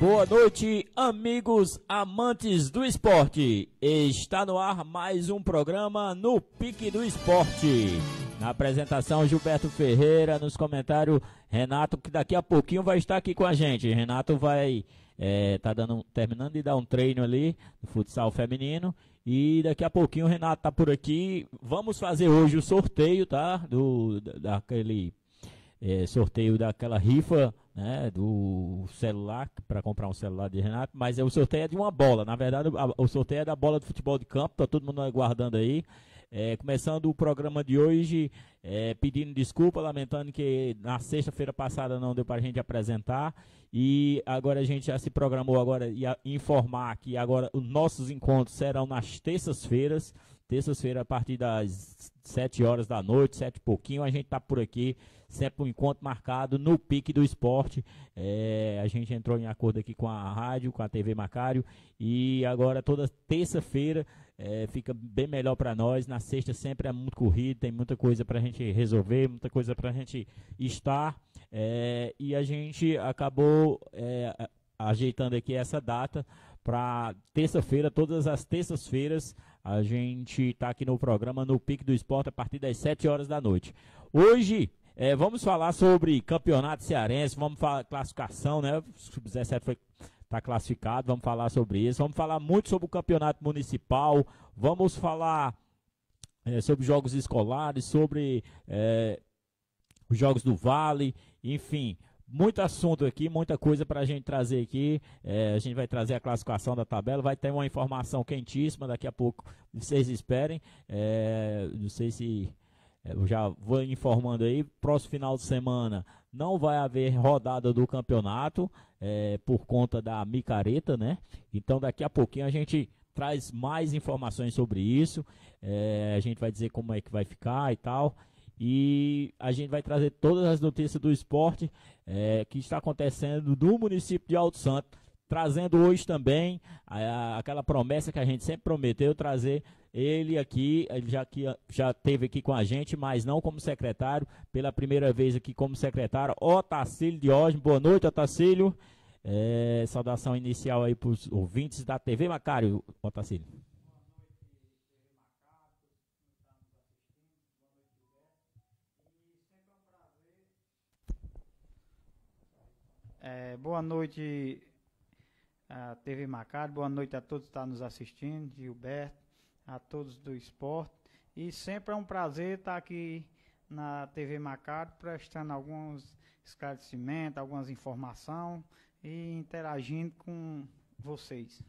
Boa noite, amigos amantes do esporte. Está no ar mais um programa no Pique do Esporte. Na apresentação, Gilberto Ferreira, nos comentários, Renato, que daqui a pouquinho vai estar aqui com a gente. Renato vai é, tá dando, terminando de dar um treino ali no futsal feminino. E daqui a pouquinho o Renato tá por aqui. Vamos fazer hoje o sorteio, tá? Do, daquele é, sorteio daquela rifa né, do celular, para comprar um celular de Renato, mas é, o sorteio é de uma bola. Na verdade, a, o sorteio é da bola do futebol de campo, tá todo mundo aguardando aí. É, começando o programa de hoje, é, pedindo desculpa, lamentando que na sexta-feira passada não deu para a gente apresentar. E agora a gente já se programou agora e informar que agora os nossos encontros serão nas terças-feiras. Terças-feira, a partir das sete horas da noite, sete e pouquinho, a gente está por aqui sempre um encontro marcado no Pique do Esporte. É, a gente entrou em acordo aqui com a rádio, com a TV Macário, e agora toda terça-feira é, fica bem melhor para nós. Na sexta sempre é muito corrido, tem muita coisa para a gente resolver, muita coisa para a gente estar, é, e a gente acabou é, ajeitando aqui essa data para terça-feira, todas as terças-feiras, a gente está aqui no programa no Pique do Esporte a partir das 7 horas da noite. Hoje, é, vamos falar sobre campeonato cearense, vamos falar classificação, né? Sub-17 foi tá classificado, vamos falar sobre isso. Vamos falar muito sobre o campeonato municipal, vamos falar é, sobre jogos escolares, sobre é, os jogos do Vale, enfim. Muito assunto aqui, muita coisa para a gente trazer aqui. É, a gente vai trazer a classificação da tabela, vai ter uma informação quentíssima daqui a pouco. Vocês esperem. É, não sei se é, eu já vou informando aí, próximo final de semana não vai haver rodada do campeonato é, por conta da micareta, né? Então daqui a pouquinho a gente traz mais informações sobre isso. É, a gente vai dizer como é que vai ficar e tal. E a gente vai trazer todas as notícias do esporte é, que está acontecendo no município de Alto Santo trazendo hoje também a, aquela promessa que a gente sempre prometeu trazer ele aqui, ele já, que, já teve aqui com a gente, mas não como secretário, pela primeira vez aqui como secretário, Otacílio Diógenes. Boa noite, Otacílio. É, saudação inicial aí para os ouvintes da TV Macário, Otacílio. É, boa noite, a TV Macário. Boa noite a todos que estão tá nos assistindo, Gilberto, a todos do esporte. E sempre é um prazer estar tá aqui na TV Macário, prestando alguns esclarecimentos, algumas informações e interagindo com vocês.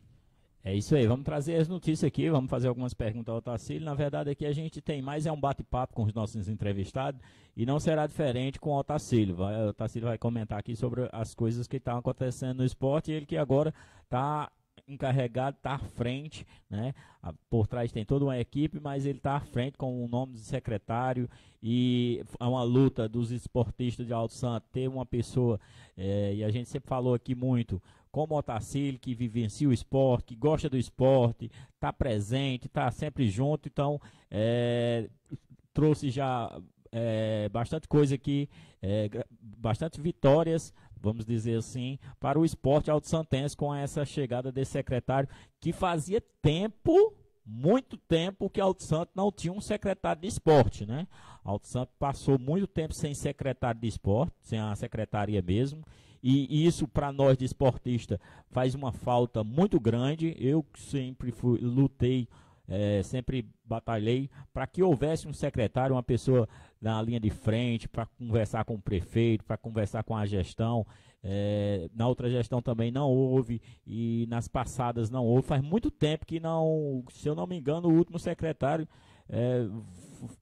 É isso aí, vamos trazer as notícias aqui, vamos fazer algumas perguntas ao Otacílio. Na verdade, aqui a gente tem mais é um bate-papo com os nossos entrevistados e não será diferente com o Otacílio. O Otacílio vai comentar aqui sobre as coisas que estão tá acontecendo no esporte e ele que agora está encarregado, está à frente, né? Por trás tem toda uma equipe, mas ele está à frente com o nome de secretário e é uma luta dos esportistas de Alto Santo ter uma pessoa, é, e a gente sempre falou aqui muito, como Otacil, Otacílio, que vivencia o esporte, que gosta do esporte, está presente, está sempre junto, então é, trouxe já é, bastante coisa aqui, é, bastante vitórias, vamos dizer assim, para o esporte alto santense com essa chegada desse secretário, que fazia tempo, muito tempo, que Alto Santo não tinha um secretário de esporte, né? Alto Santo passou muito tempo sem secretário de esporte, sem a secretaria mesmo, e, isso para nós de esportista faz uma falta muito grande. Eu sempre fui, lutei, é, sempre batalhei para que houvesse um secretário, uma pessoa na linha de frente, para conversar com o prefeito, para conversar com a gestão. É, na outra gestão também não houve e nas passadas não houve. Faz muito tempo que não, se eu não me engano, o último secretário é,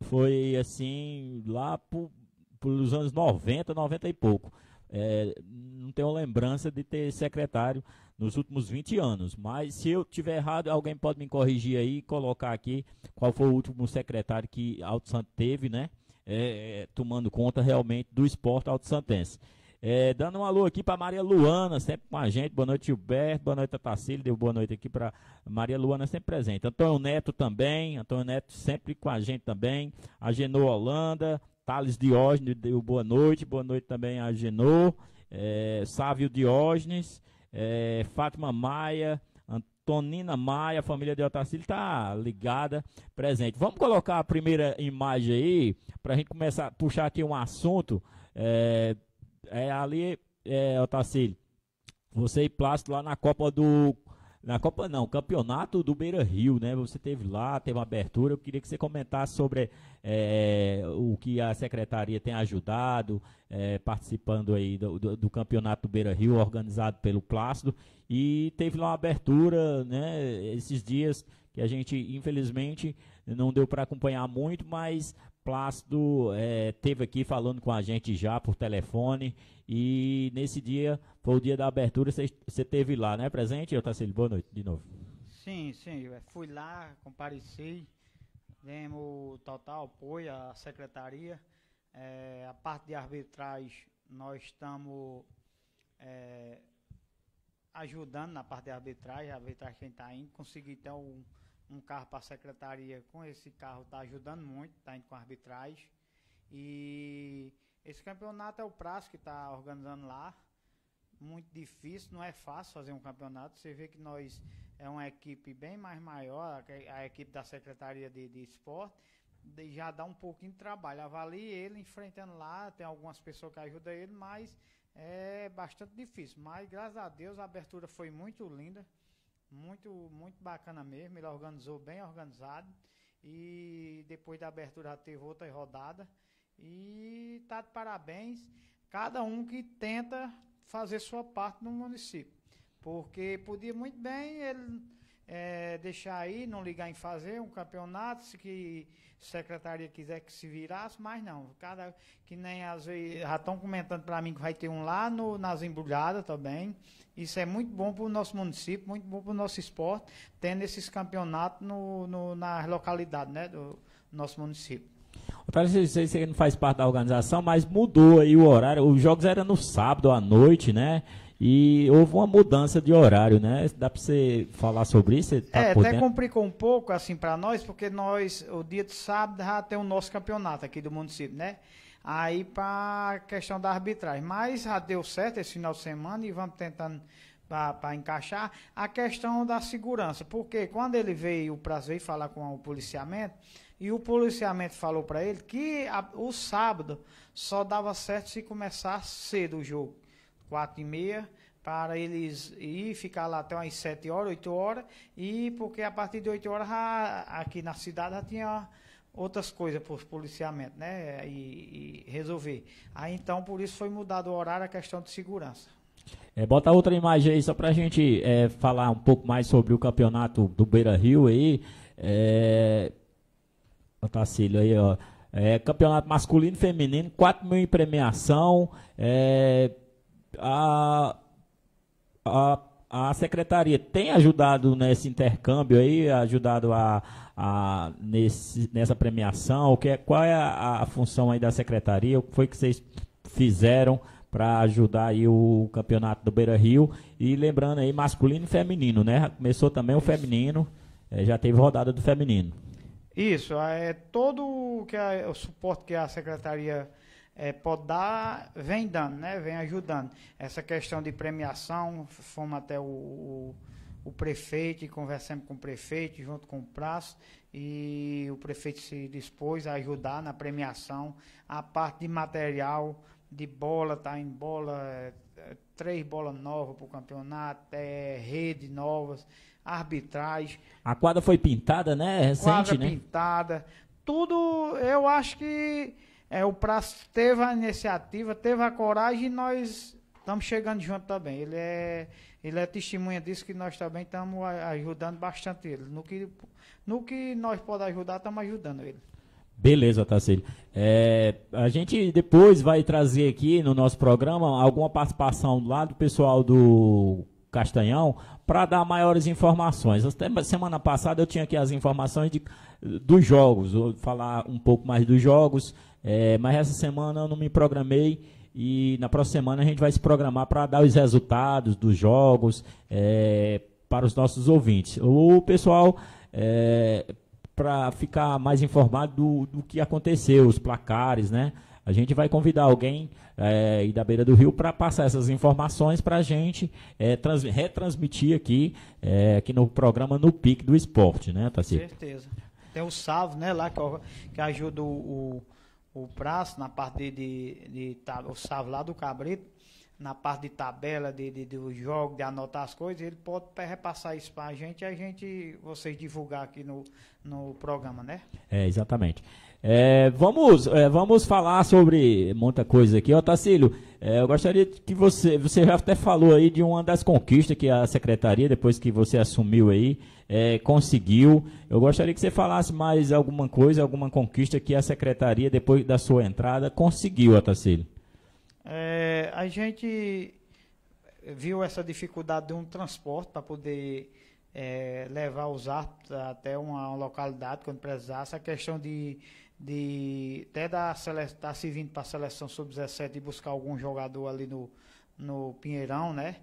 foi assim lá por, pelos anos 90, 90 e pouco é, não tenho lembrança de ter secretário nos últimos 20 anos. Mas se eu tiver errado, alguém pode me corrigir aí e colocar aqui qual foi o último secretário que Alto Santo teve, né? É, é tomando conta realmente do esporte alto santense. É, dando um alô aqui para Maria Luana, sempre com a gente. Boa noite, Gilberto. Boa noite, Tacílio. Deu boa noite aqui para Maria Luana, sempre presente. Antônio Neto também. Antônio Neto sempre com a gente também. Agenor Holanda, Thales Diógenes deu boa noite, boa noite também a Genô, é, Sávio Diógenes, é, Fátima Maia, Antonina Maia, família de Otacílio está ligada, presente. Vamos colocar a primeira imagem aí, para a gente começar a puxar aqui um assunto. É, é ali, é, Otacílio, você e Plácido lá na Copa do na Copa não, campeonato do Beira Rio, né? Você teve lá, teve uma abertura. Eu queria que você comentasse sobre é, o que a secretaria tem ajudado, é, participando aí do, do, do, campeonato do Beira Rio, organizado pelo Plácido. E teve lá uma abertura, né? Esses dias que a gente, infelizmente, não deu para acompanhar muito, mas Plácido é, teve aqui falando com a gente já por telefone e nesse dia foi o dia da abertura, você teve lá, né? Presente, eu boa noite de novo. Sim, sim, fui lá, compareci, demos total apoio à secretaria, é, a parte de arbitragem nós estamos é, ajudando na parte de arbitragem, a arbitragem quem está indo, conseguir ter um um carro para a secretaria com esse carro está ajudando muito, está indo com arbitragem. E esse campeonato é o prazo que está organizando lá. Muito difícil, não é fácil fazer um campeonato. Você vê que nós é uma equipe bem mais maior, a equipe da Secretaria de, de Esporte, já dá um pouquinho de trabalho. Avalie ele enfrentando lá, tem algumas pessoas que ajudam ele, mas é bastante difícil. Mas graças a Deus a abertura foi muito linda, muito, muito bacana mesmo. Ele organizou bem organizado. E depois da abertura teve outra rodada. E tá de parabéns cada um que tenta fazer sua parte no município. Porque podia muito bem ele é, deixar aí, não ligar em fazer um campeonato, se que secretaria quiser que se virasse, mas não. Cada, que nem às vezes já estão comentando para mim que vai ter um lá no, nas embrulhadas também. Isso é muito bom para o nosso município, muito bom para o nosso esporte, tendo esses campeonatos no, no, nas localidades né, do nosso município. Otário, você não faz parte da organização, mas mudou aí o horário. Os jogos eram no sábado à noite, né? E houve uma mudança de horário, né? Dá para você falar sobre isso? Tá é, até complicou um pouco, assim, para nós, porque nós, o dia de sábado, já tem o nosso campeonato aqui do município, né? Aí para a questão da arbitragem. Mas já deu certo esse final de semana e vamos tentando para encaixar a questão da segurança. Porque quando ele veio, o prazer veio falar com o policiamento, e o policiamento falou para ele que a, o sábado só dava certo se começar cedo o jogo quatro e meia, para eles ir ficar lá até umas 7 horas, 8 horas, e porque a partir de 8 horas já, aqui na cidade já tinha outras coisas para os policiamento, né? E, e, resolver. Aí então por isso foi mudado o horário a questão de segurança. É, bota outra imagem aí só para a gente é, falar um pouco mais sobre o campeonato do Beira Rio aí. É, a Tacílio aí, ó. É, campeonato masculino e feminino, 4 mil em premiação. É, a, a, a secretaria tem ajudado nesse intercâmbio aí, ajudado a, a nesse, nessa premiação? O que é, qual é a, a função aí da secretaria? O que foi que vocês fizeram para ajudar aí o campeonato do Beira Rio? E lembrando aí, masculino e feminino, né? Começou também o feminino, é, já teve rodada do feminino. Isso, é todo o, que a, o suporte que a secretaria é, dar vem dando, né? Vem ajudando. Essa questão de premiação, fomos até o, o, o prefeito e conversamos com o prefeito junto com o Praço e o prefeito se dispôs a ajudar na premiação. A parte de material, de bola, tá em bola, é, é, três bolas novas para o campeonato, é, rede novas, arbitragem. A quadra foi pintada, né? Recente, quadra né? pintada. Tudo, eu acho que é, o Praça teve a iniciativa, teve a coragem e nós estamos chegando junto também. Ele é, ele é testemunha disso que nós também estamos ajudando bastante ele. No que, no que nós podemos ajudar, estamos ajudando ele. Beleza, Tarcílio. É, a gente depois vai trazer aqui no nosso programa alguma participação lá do pessoal do Castanhão para dar maiores informações. Até semana passada eu tinha aqui as informações de, dos jogos, vou falar um pouco mais dos jogos, é, mas essa semana eu não me programei e na próxima semana a gente vai se programar para dar os resultados dos jogos é, para os nossos ouvintes. O pessoal, é, para ficar mais informado do, do que aconteceu, os placares, né? A gente vai convidar alguém é, aí da beira do rio para passar essas informações para a gente é, trans, retransmitir aqui, é, aqui no programa No Pique do Esporte, né, Tassi? Com certeza. Tem o Salvo, né, lá que, que ajuda o, o, o na parte de, de, de, o Salvo lá do Cabrito, na parte de tabela, de, de, do jogo, de anotar as coisas, ele pode repassar isso para a gente e a gente, vocês divulgar aqui no, no programa, né? É, exatamente. É, vamos, é, vamos falar sobre muita coisa aqui. Ó, Tacílio, é, eu gostaria que você. Você já até falou aí de uma das conquistas que a secretaria, depois que você assumiu aí, é, conseguiu. Eu gostaria que você falasse mais alguma coisa, alguma conquista que a secretaria, depois da sua entrada, conseguiu, Otacílio é, a gente viu essa dificuldade de um transporte para poder é, levar os atos até uma localidade quando precisasse, a questão de de até da seleção, tá se vindo para a seleção sub-17 e buscar algum jogador ali no, no Pinheirão, né?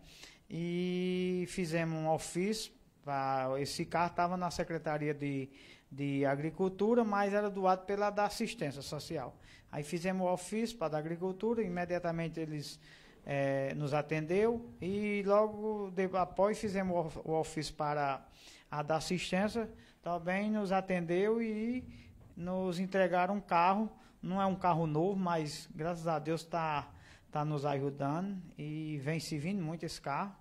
E fizemos um ofício. esse carro estava na Secretaria de, de Agricultura, mas era doado pela da Assistência Social. Aí fizemos o ofício para a da Agricultura, imediatamente eles é, nos atendeu e logo de, após fizemos o, o ofício para a da assistência, também nos atendeu e nos entregaram um carro, não é um carro novo, mas graças a Deus está tá nos ajudando e vem se vindo muito esse carro.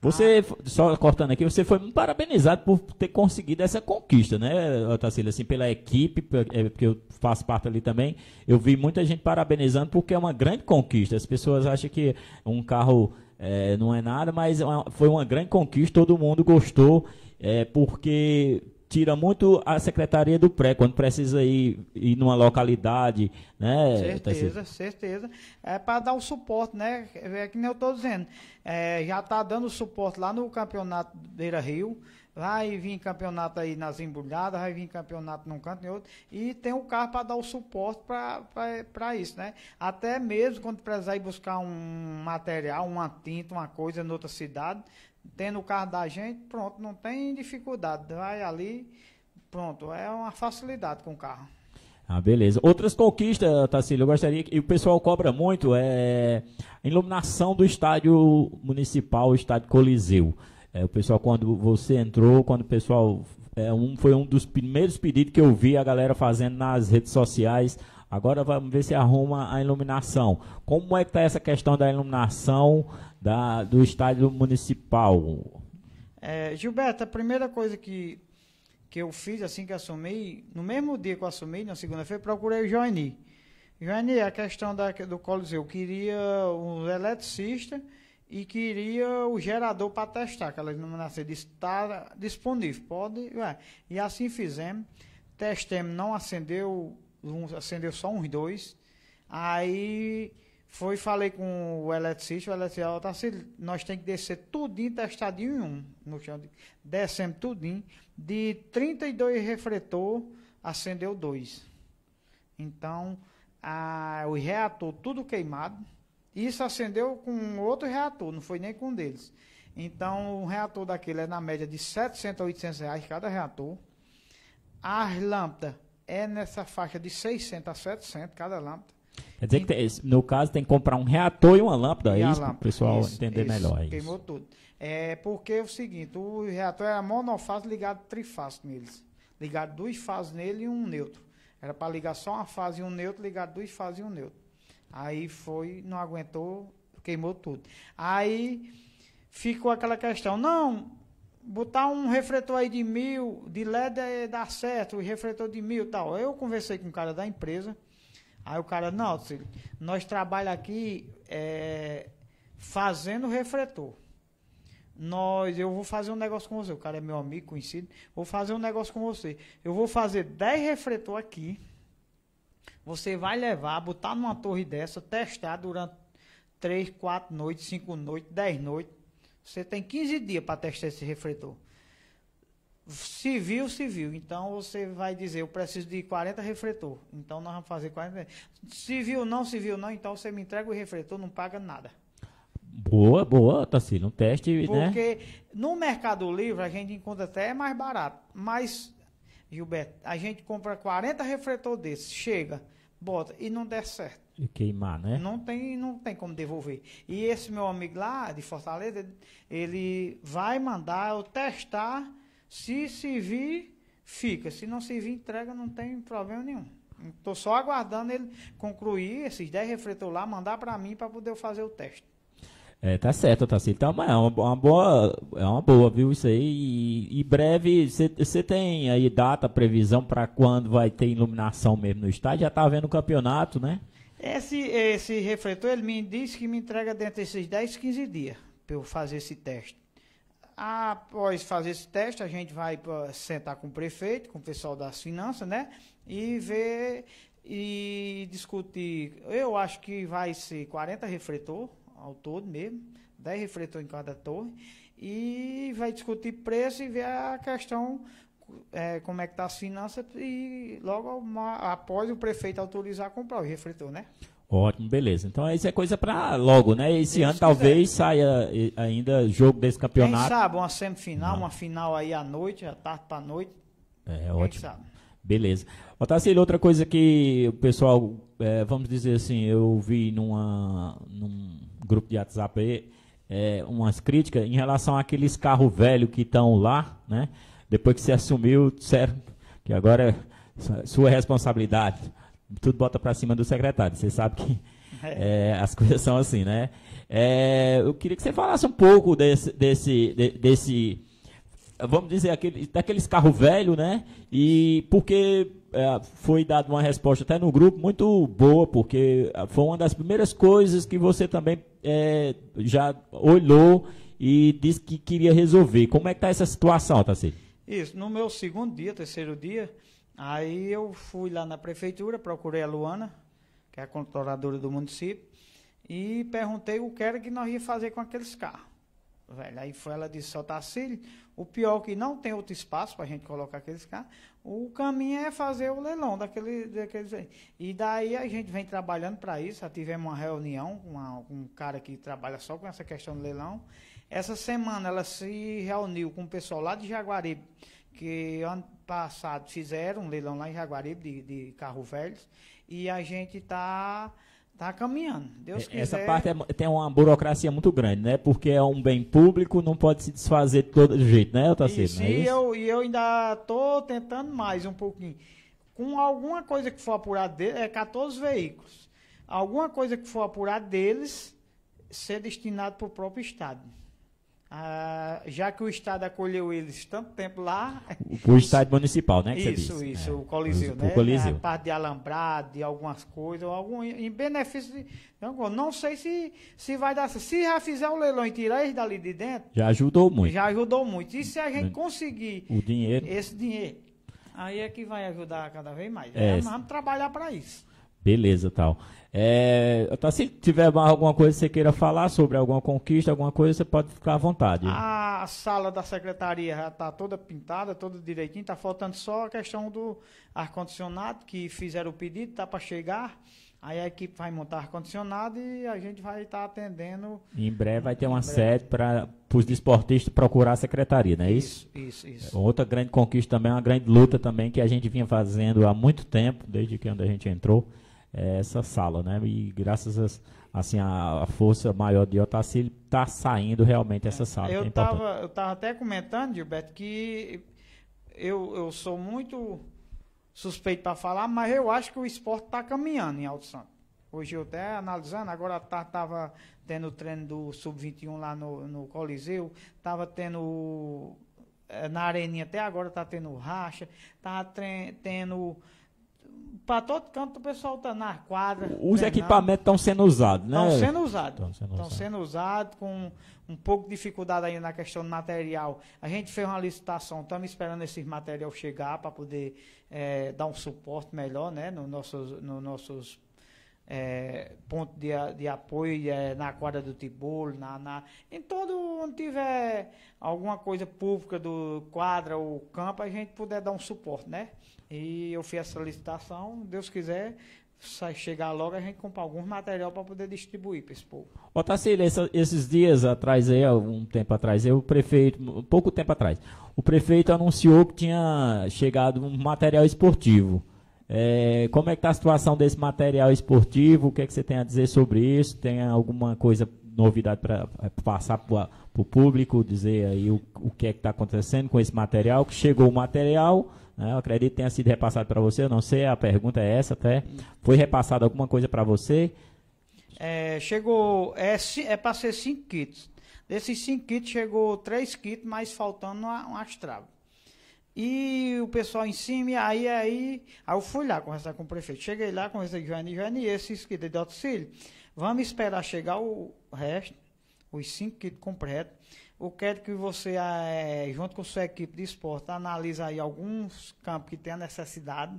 Você, só cortando aqui, você foi parabenizado por ter conseguido essa conquista, né, Otacílio? Assim, pela equipe, é, porque eu faço parte ali também, eu vi muita gente parabenizando porque é uma grande conquista. As pessoas acham que um carro é, não é nada, mas é foi uma grande conquista, todo mundo gostou, é, porque tira muito a secretaria do pré, quando precisa ir, ir numa localidade, né? Certeza, certeza. É para dar o suporte, né? É que nem eu estou dizendo. É, já está dando suporte lá no campeonato Beira Rio. Vai vir campeonato aí nas embulhadas, vai vir campeonato num canto e outro. E tem um carro para dar o suporte para isso, né? Até mesmo quando precisar ir buscar um material, uma tinta, uma coisa em outra cidade, tendo o carro da gente, pronto, não tem dificuldade. Vai ali, pronto, é uma facilidade com o carro. Ah, beleza. Outras conquistas, Tacílio, eu gostaria que. E o pessoal cobra muito é a iluminação do estádio municipal, o estádio Coliseu. É, o pessoal, quando você entrou, quando o pessoal. É, um, foi um dos primeiros pedidos que eu vi a galera fazendo nas redes sociais. Agora vamos ver se arruma a iluminação. Como é que está essa questão da iluminação da, do estádio municipal. É, Gilberto, a primeira coisa que, que eu fiz assim que assumi, no mesmo dia que eu assumi, na segunda-feira, procurei o Joani. Joani, a questão da, do Coliseu, eu queria um eletricista e queria o gerador para testar, aquela iluminação disse, está disponível, pode, vai. E assim fizemos, testemos, não acendeu, um, acendeu só uns dois, aí foi, falei com o eletricista, o eletricista, ó, assim, nós tem que descer tudinho, testadinho em um, no chão. De, descemos tudinho, de 32 refletor, acendeu dois. Então, a, o reator tudo queimado, isso acendeu com outro reator, não foi nem com um deles. Então, o reator daquele é na média de 700 a 800 reais cada reator. As lâmpadas é nessa faixa de 600 a 700 cada lâmpada. Quer dizer que tem, no caso tem que comprar um reator e uma lâmpada, e é isso o pessoal isso, entender isso, melhor. É queimou tudo. É porque é o seguinte, o reator era monofásico ligado trifásico neles. Ligado duas fases nele e um neutro. Era para ligar só uma fase e um neutro, ligado duas fases e um neutro. Aí foi, não aguentou, queimou tudo. Aí ficou aquela questão, não, botar um refletor aí de mil, de LED é dar certo, o refletor de mil tal. Eu conversei com um cara da empresa, Aí o cara, não, nós trabalhamos aqui é, fazendo refletor. Nós, eu vou fazer um negócio com você. O cara é meu amigo, conhecido. Vou fazer um negócio com você. Eu vou fazer 10 refletor aqui. Você vai levar, botar numa torre dessa, testar durante 3, 4 noites, 5 noites, 10 noites. Você tem 15 dias para testar esse refletor. Civil, civil. Então você vai dizer, eu preciso de 40 refletor. Então nós vamos fazer 40. Civil não, civil não, então você me entrega o refletor, não paga nada. Boa, boa, Tassilo. Um teste, Porque né? Porque no Mercado Livre a gente encontra até mais barato. Mas, Gilberto, a gente compra 40 refletor desses, chega, bota e não der certo. E queimar, né? Não tem, não tem como devolver. E esse meu amigo lá de Fortaleza, ele vai mandar eu testar se servir, fica. Se não servir, entrega, não tem problema nenhum. Estou só aguardando ele concluir esses 10 refletores lá, mandar para mim para poder fazer o teste. É, tá certo, tá certo. Então, é uma, é uma, boa, é uma boa, viu isso aí. E, e breve, você tem aí data, previsão para quando vai ter iluminação mesmo no estádio? Já tá vendo o campeonato, né? Esse, esse refletor, ele me disse que me entrega dentro desses 10, 15 dias para eu fazer esse teste. Após fazer esse teste, a gente vai sentar com o prefeito, com o pessoal das finanças, né? E ver e discutir. Eu acho que vai ser 40 refletor ao todo mesmo, 10 refletor em cada torre. E vai discutir preço e ver a questão é, como é que está as finanças e logo após o prefeito autorizar comprar o refletor, né? Ótimo, beleza. Então isso é coisa para logo, né? Esse Deus ano talvez saia eh, ainda jogo desse campeonato. Quem sabe uma semifinal, Não. uma final aí à noite, à tarde para noite. É Quem ótimo. Sabe? Beleza. Otacílio, outra coisa que o pessoal, é, vamos dizer assim, eu vi numa, num grupo de WhatsApp aí, é, umas críticas em relação àqueles carros velhos que estão lá, né? Depois que você assumiu, certo que agora é sua responsabilidade tudo bota para cima do secretário. Você sabe que é. é, as coisas são assim, né? É, eu queria que você falasse um pouco desse, desse, de, desse vamos dizer, aquele, daqueles carro velho, né? E porque é, foi dada uma resposta até no grupo muito boa, porque foi uma das primeiras coisas que você também é, já olhou e disse que queria resolver. Como é que está essa situação, Tassi? Isso, no meu segundo dia, terceiro dia, Aí eu fui lá na prefeitura, procurei a Luana, que é a controladora do município, e perguntei o que era que nós ia fazer com aqueles carros. Velho, aí foi ela disse, tá assim, o pior é que não tem outro espaço para a gente colocar aqueles carros, o caminho é fazer o leilão daquele, daqueles aí. E daí a gente vem trabalhando para isso, já tivemos uma reunião com, uma, com um cara que trabalha só com essa questão do leilão. Essa semana ela se reuniu com o pessoal lá de Jaguaribe, que passado fizeram um leilão lá em Jaguaribe de, de carro velhos e a gente está tá caminhando. Deus é, quiser. Essa parte é, tem uma burocracia muito grande, né? Porque é um bem público, não pode se desfazer de todo jeito, né, Otacílio? Isso, é isso? E eu, e eu ainda estou tentando mais um pouquinho. Com alguma coisa que for apurada deles, é 14 veículos. Alguma coisa que for apurada deles ser destinado para o próprio Estado. Ah, já que o Estado acolheu eles tanto tempo lá. O Estado Municipal, né? isso, isso, é. o Coliseu, o, né? O Coliseu. É, a parte de alambrado, de algumas coisas, algum, em benefício de. Não, não sei se, se vai dar. Se já fizer o leilão e tirar eles dali de dentro. Já ajudou muito. Já ajudou muito. E se a gente conseguir. O dinheiro. Esse dinheiro. Aí é que vai ajudar cada vez mais. É. Nós vamos trabalhar para isso. Beleza, tal. É, tá, se tiver mais alguma coisa que você queira falar sobre alguma conquista, alguma coisa, você pode ficar à vontade. A sala da secretaria já está toda pintada, toda direitinho, está faltando só a questão do ar-condicionado, que fizeram o pedido, está para chegar. Aí a equipe vai montar ar-condicionado e a gente vai estar tá atendendo. Em breve vai ter uma sede para os desportistas procurar a secretaria, não é isso? Isso, isso, isso. É outra grande conquista também, uma grande luta também que a gente vinha fazendo há muito tempo, desde que a gente entrou, é, essa sala, né? E graças às assim, a, força maior de Otacílio ele está saindo realmente essa sala. É eu estava é eu tava até comentando, Gilberto, que eu, eu sou muito suspeito para falar, mas eu acho que o esporte está caminhando em Alto Santo. Hoje eu até analisando, agora estava tá, tendo o treino do Sub-21 lá no, no Coliseu, estava tendo eh, na areninha até agora, está tendo racha, está tendo para todo canto o pessoal está na quadra. Os treinando. Né, equipamentos estão sendo usados, né? Estão sendo usados. Estão sendo usados usado, com um pouco de dificuldade ainda na questão do material. A gente fez uma licitação, estamos esperando esse material chegar para poder é, dar um suporte melhor né, nos nossos, no nossos é, ponto de, de apoio é, na quadra do Tibolo, na, na, em todo onde tiver alguma coisa pública do quadra ou campo, a gente puder dar um suporte, né? E eu fiz essa licitação, Deus quiser, sai, chegar logo a gente comprar algum material para poder distribuir para esse povo. Ô Tacílio, esses dias atrás aí, um tempo atrás, eu o prefeito, pouco tempo atrás, o prefeito anunciou que tinha chegado um material esportivo. É, como é que está a situação desse material esportivo? O que, é que você tem a dizer sobre isso? Tem alguma coisa, novidade para é, passar para o público, dizer aí o, o que é que está acontecendo com esse material? Que chegou o material, né, eu acredito que tenha sido repassado para você, eu não sei, a pergunta é essa até. Foi repassado alguma coisa para você? É, chegou, é, é para ser cinco kits. Desses cinco kits, chegou três kits, mas faltando um umas e o pessoal em cima, aí, aí, aí eu fui lá conversar com o prefeito. Cheguei lá, conversei com o Joane, Joane, esse esses que de auxílio, vamos esperar chegar o resto, os cinco quilos completos. Eu quero que você, é, junto com sua equipe de esporte, analise aí alguns campos que tem a necessidade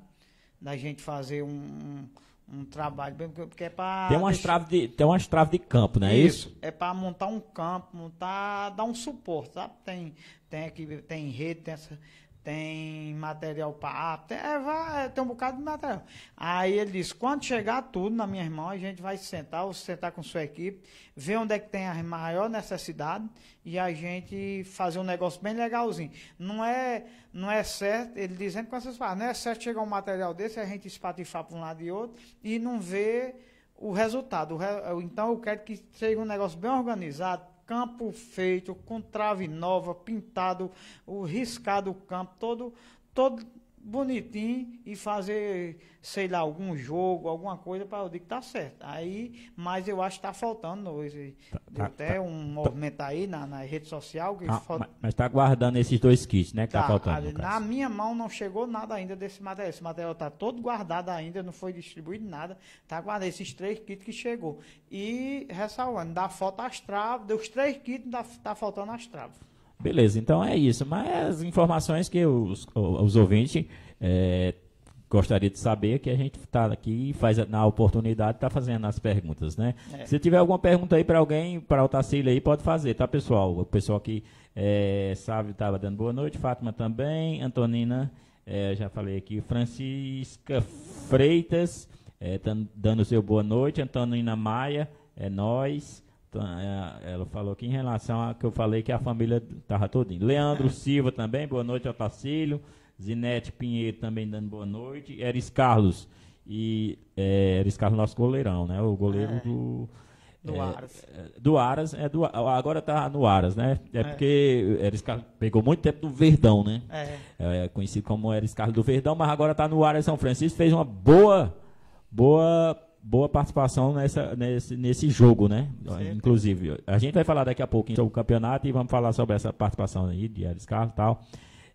da gente fazer um, um trabalho bem porque é para tem umas deixar... de tem umas traves de campo não é isso, isso? é para montar um campo montar dar um suporte sabe tem tem aqui tem rede tem essa, tem material para ah, tem, é, é, tem um bocado de material. Aí ele disse, quando chegar tudo na minha irmã, a gente vai sentar, ou sentar com sua equipe, ver onde é que tem a maior necessidade e a gente fazer um negócio bem legalzinho. Não é, não é certo, ele dizendo com essas palavras, não é certo chegar um material desse, a gente espatifar para um lado e outro e não ver o resultado. Então eu quero que seja um negócio bem organizado, campo feito, com trave nova, pintado, o riscado o campo, todo, todo bonitinho e fazer, sei lá, algum jogo, alguma coisa para eu dizer que tá certo. Aí, mas eu acho que tá faltando hoje. Tá, Deu tá, até tá, um movimento aí na, na rede social que ah, falta... mas, está guardando esses dois kits, né, que tá, tá faltando. na minha mão não chegou nada ainda desse material. Esse material tá todo guardado ainda, não foi distribuído nada. Tá guardando esses três kits que chegou. E ressalvando, dá falta as travas, dos três kits tá, tá faltando as travas. Beleza, então é isso. Mas as informações que os, os ouvintes é, gostaria de saber é que a gente está aqui e faz na oportunidade está fazendo as perguntas, né? É. Se tiver alguma pergunta aí para alguém, para o Tacílio aí, pode fazer, tá pessoal? O pessoal aqui, é, estava dando boa noite, Fátima também, Antonina, é, já falei aqui, Francisca Freitas é, dando seu boa noite, Antonina Maia, é nós. Então, é, ela falou que em relação a que eu falei que a família estava todinha. Leandro é. Silva também, boa noite, Otacílio. Zinete Pinheiro também dando boa noite. Eris Carlos. E é, Eris Carlos, nosso goleirão, né? O goleiro é. do. Do é, Aras. É, do Aras, é do, agora tá no Aras, né? É, é. porque Eris Carlos pegou muito tempo do Verdão, né? É. é. Conhecido como Eris Carlos do Verdão, mas agora tá no Aras São Francisco. Fez uma boa, boa boa participação nessa, nesse, nesse jogo, né? Inclusive, a gente vai falar daqui a pouco sobre o campeonato e vamos falar sobre essa participação aí de Ares Carlos e tal.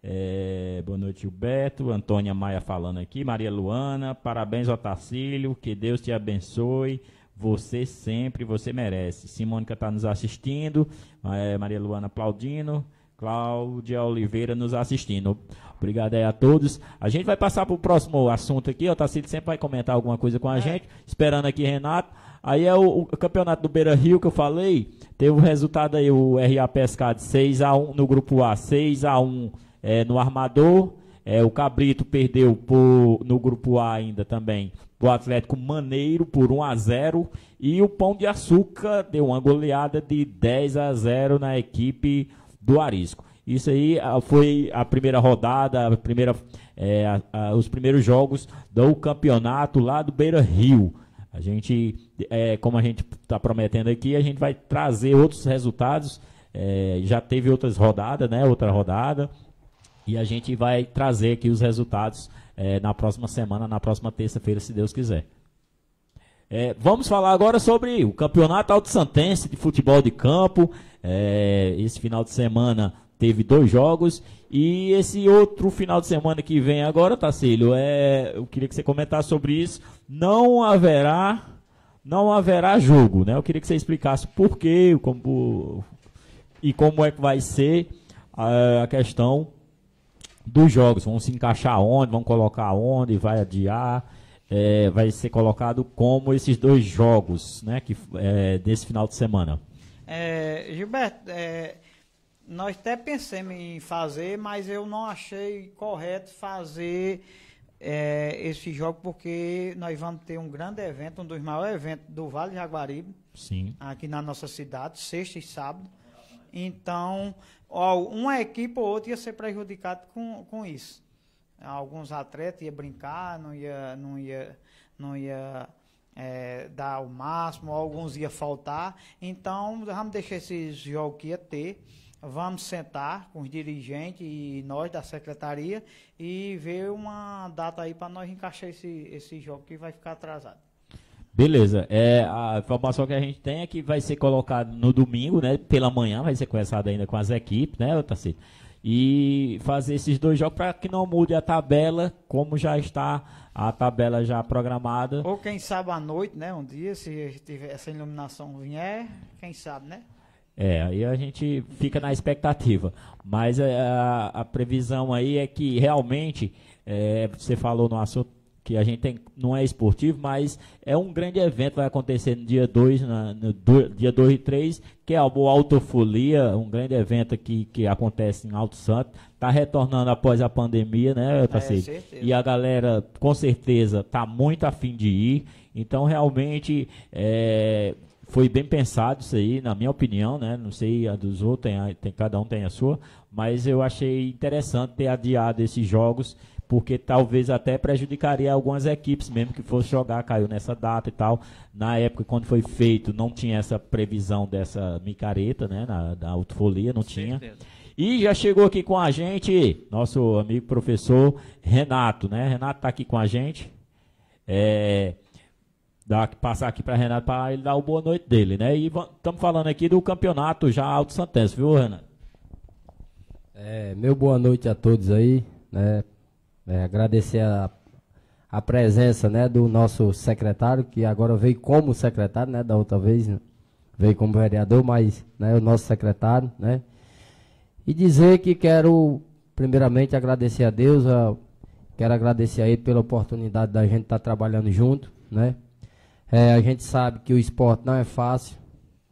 É, boa noite, Gilberto. Antônia Maia falando aqui. Maria Luana, parabéns Otacílio Que Deus te abençoe. Você sempre, você merece. Simônica está nos assistindo. É, Maria Luana aplaudindo. Cláudia Oliveira nos assistindo. Obrigado aí a todos. A gente vai passar para o próximo assunto aqui. O Tacílio sempre vai comentar alguma coisa com a é. gente. Esperando aqui, Renato. Aí é o, o, campeonato do Beira Rio que eu falei. Teve o um resultado aí, o RA Pescado 6x1 no grupo A, 6x1 é, no Armador. É, o Cabrito perdeu por, no grupo A ainda também o Atlético Maneiro por 1 x 0 e o Pão de Açúcar deu uma goleada de 10 x 0 na equipe do Arisco. Isso aí foi a primeira rodada, a primeira, é, a, a, os primeiros jogos do campeonato lá do Beira Rio. A gente, é, como a gente está prometendo aqui, a gente vai trazer outros resultados. É, já teve outras rodadas, né? Outra rodada. E a gente vai trazer aqui os resultados é, na próxima semana, na próxima terça-feira, se Deus quiser. É, vamos falar agora sobre o Campeonato Alto Santense de Futebol de Campo. É, esse final de semana teve dois jogos. E esse outro final de semana que vem agora, Tacílio, é, eu queria que você comentasse sobre isso. Não haverá não haverá jogo, né? Eu queria que você explicasse por quê, como e como é que vai ser a, a questão dos jogos. Vão se encaixar onde, vão colocar onde, vai adiar, é, vai ser colocado como esses dois jogos, né? Que é, desse final de semana. É, Gilberto, é, nós até pensamos em fazer, mas eu não achei correto fazer é, esse jogo, porque nós vamos ter um grande evento, um dos maiores eventos do Vale de Jaguaribe, Sim. aqui na nossa cidade, sexta e sábado. Então, ó, uma equipe ou outra ia ser prejudicada com, com isso. Alguns atletas iam brincar, não ia, não ia, não ia é, dar o máximo, alguns ia faltar. Então, vamos deixar esse jogo que ia ter vamos sentar com os dirigentes e nós da secretaria e ver uma data aí para nós encaixar esse, esse jogo que vai ficar atrasado. Beleza. É, a informação que a gente tem é que vai ser colocado no domingo, né? Pela manhã, vai ser conversado ainda com as equipes, né, Otacir? E fazer esses dois jogos para que não mude a tabela, como já está a tabela já programada. Ou quem sabe à noite, né? Um dia, se tiver essa iluminação vier, quem sabe, né? É, aí a gente fica na expectativa. Mas é, a, a previsão aí é que realmente, é, você falou no assunto que a gente tem, não é esportivo, mas é um grande evento, vai acontecer no dia 2, no dia 2 e 3, que é o Autofolia, um grande evento que que acontece em Alto Santo, está retornando após a pandemia, né, Tassi? É, e a galera, com certeza, está muito afim de ir, então realmente, é, foi bem pensado isso aí, na minha opinião, né? Não sei a dos outros, tem, tem, cada um tem a sua, mas eu achei interessante ter adiado esses jogos, porque talvez até prejudicaria algumas equipes mesmo que fosse jogar, caiu nessa data e tal. Na época, quando foi feito, não tinha essa previsão dessa micareta, né? Na, da autofolia, não tinha. E já chegou aqui com a gente, nosso amigo professor Renato, né? Renato está aqui com a gente. É, dar, passar aqui para Renato para ele dar o boa noite dele, né? E estamos falando aqui do campeonato já Alto Santense, viu, Renato? É, meu boa noite a todos aí, né? É, agradecer a, a presença, né, do nosso secretário, que agora veio como secretário, né, da outra vez, né? veio como vereador, mas, né, o nosso secretário, né? E dizer que quero, primeiramente, agradecer a Deus, a, quero agradecer a ele pela oportunidade da gente estar tá trabalhando junto, né? É, a gente sabe que o esporte não é fácil,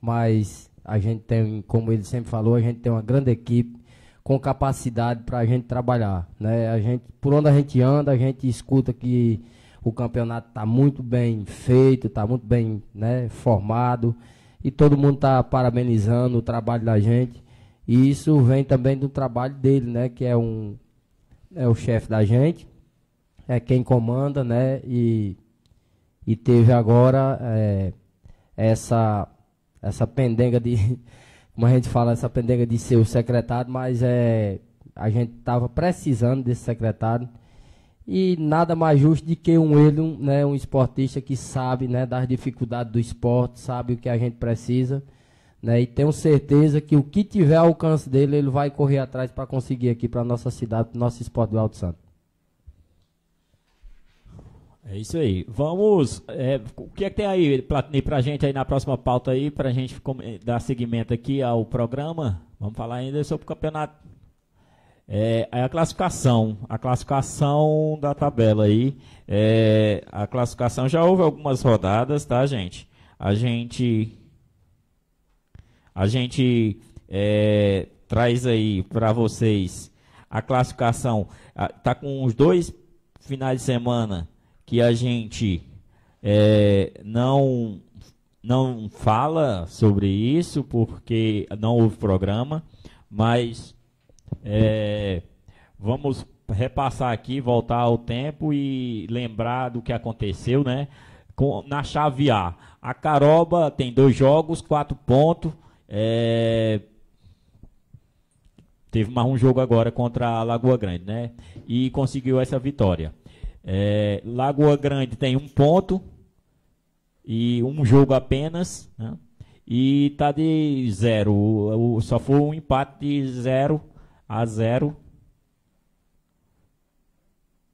mas a gente tem, como ele sempre falou, a gente tem uma grande equipe com capacidade para a gente trabalhar. Né? A gente, por onde a gente anda, a gente escuta que o campeonato está muito bem feito, está muito bem né, formado e todo mundo está parabenizando o trabalho da gente. E isso vem também do trabalho dele, né? Que é um é o chefe da gente, é quem comanda, né? E e teve agora é, essa, essa pendenga de, como a gente fala, essa pendenga de ser o secretário, mas é, a gente estava precisando desse secretário e nada mais justo de que um ele, um, né, um esportista que sabe né, das dificuldades do esporte, sabe o que a gente precisa, né, e tenho certeza que o que tiver ao alcance dele, ele vai correr atrás para conseguir aqui para nossa cidade, para nosso esporte do Alto Santo. É isso aí. Vamos. É, o que é que tem aí, Platini, pra gente aí na próxima pauta aí, pra gente dar seguimento aqui ao programa? Vamos falar ainda sobre o campeonato. É, é, a classificação. A classificação da tabela aí. É, a classificação já houve algumas rodadas, tá, gente? A gente. A gente é, traz aí para vocês a classificação. Está tá com os dois finais de semana que a gente é, não não fala sobre isso porque não houve programa, mas é, vamos repassar aqui, voltar ao tempo e lembrar do que aconteceu, né? Com, na chave A, a Caroba tem dois jogos, quatro pontos. É, teve mais um jogo agora contra a Lagoa Grande, né? E conseguiu essa vitória. É, Lagoa Grande tem um ponto e um jogo apenas, né? E está de zero. o, só foi um empate de zero a zero.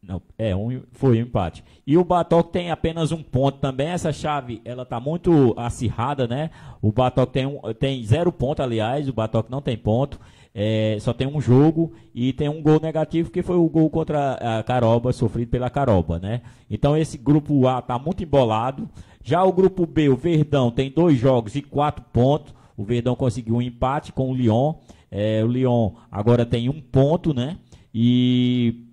Não, é, um, foi um empate. E o Batoque tem apenas um ponto também. Essa chave, ela tá muito acirrada, né? O Batoque tem, um, tem zero ponto, aliás. O Batoque não tem ponto é, só tem um jogo e tem um gol negativo que foi o gol contra a Caroba, sofrido pela Caroba, né? Então esse grupo A está muito embolado. Já o grupo B, o Verdão, tem dois jogos e quatro pontos. O Verdão conseguiu um empate com o Lyon. É, o Lyon agora tem um ponto, né? E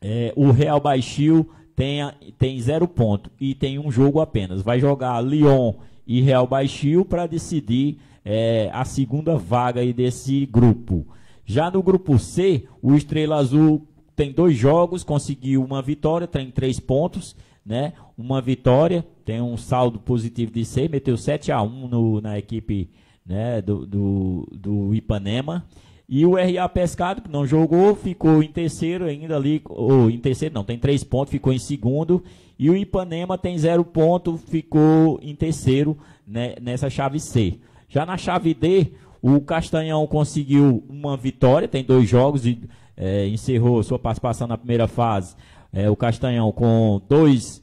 é, o Real Baixio tem, tem zero ponto e tem um jogo apenas. Vai jogar Lyon e Real Baixio para decidir é, a segunda vaga aí desse grupo. Já no grupo C, o Estrela Azul tem dois jogos, conseguiu uma vitória, tem tá três pontos, né? Uma vitória, tem um saldo positivo de 6, meteu 7 a 1 no, na equipe né, do, do, do Ipanema. E o RA Pescado, que não jogou, ficou em terceiro ainda ali, ou em terceiro não, tem três pontos, ficou em segundo. E o Ipanema tem zero ponto, ficou em terceiro né, nessa chave C. Já na chave D, o Castanhão conseguiu uma vitória, tem dois jogos e é, encerrou sua participação na primeira fase. É, o Castanhão com dois,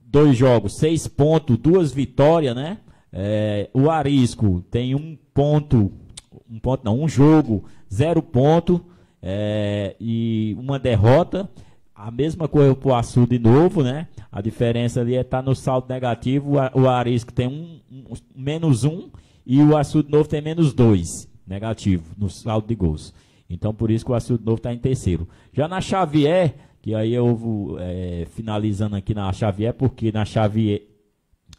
dois jogos, seis pontos, duas vitórias, né? É, o Arisco tem um ponto, um ponto não, um jogo, zero ponto é, e uma derrota. A mesma coisa para o Açu de novo, né? A diferença ali é estar tá no saldo negativo. O Arisco tem um, um menos um e o Açude Novo tem menos 2, negativo, no saldo de gols. Então, por isso que o Açude Novo está em terceiro. Já na Xavier, que aí eu vou é, finalizando aqui na Xavier, porque na Xavier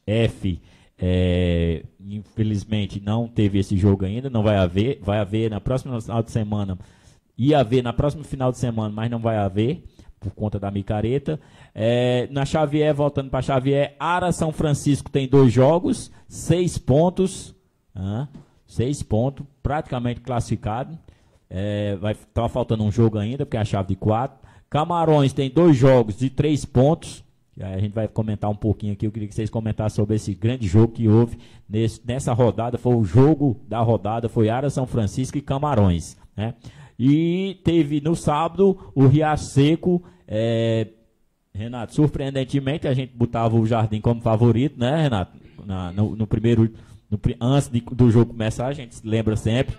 F, é, infelizmente, não teve esse jogo ainda, não vai haver, vai haver na próxima final de semana, ia haver na próxima final de semana, mas não vai haver por conta da micareta. É, na Xavier, voltando para Xavier, Ara São Francisco tem dois jogos, seis pontos, Hã? Seis pontos, praticamente classificado. É, vai tá faltando um jogo ainda, porque é a chave de quatro. Camarões tem dois jogos de três pontos. a gente vai comentar um pouquinho aqui. Eu queria que vocês comentassem sobre esse grande jogo que houve nesse, nessa rodada. Foi o jogo da rodada, foi Ara São Francisco e Camarões. Né? E teve no sábado o Riacho Seco. É, Renato, surpreendentemente, a gente botava o Jardim como favorito, né, Renato? Na, no, no primeiro no, antes de, do jogo começar, a gente lembra sempre.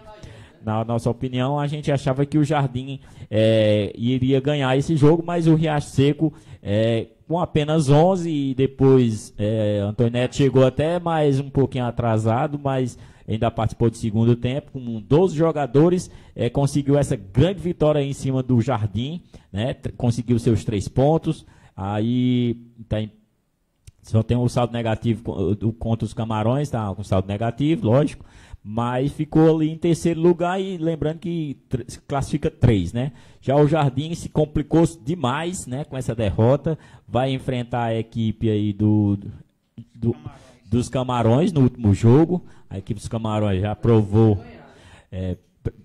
Na nossa opinião, a gente achava que o Jardim é, iria ganhar esse jogo, mas o Riacho Seco, é, com apenas 11, e depois é, Antonete chegou até mais um pouquinho atrasado, mas ainda participou do segundo tempo, com 12 jogadores, é, conseguiu essa grande vitória em cima do Jardim, né, conseguiu seus três pontos, aí está em só tem um saldo negativo contra os Camarões, tá com saldo negativo, lógico. Mas ficou ali em terceiro lugar e lembrando que classifica três, né? Já o Jardim se complicou demais, né? Com essa derrota. Vai enfrentar a equipe aí do, do dos Camarões no último jogo. A equipe dos Camarões já provou, é,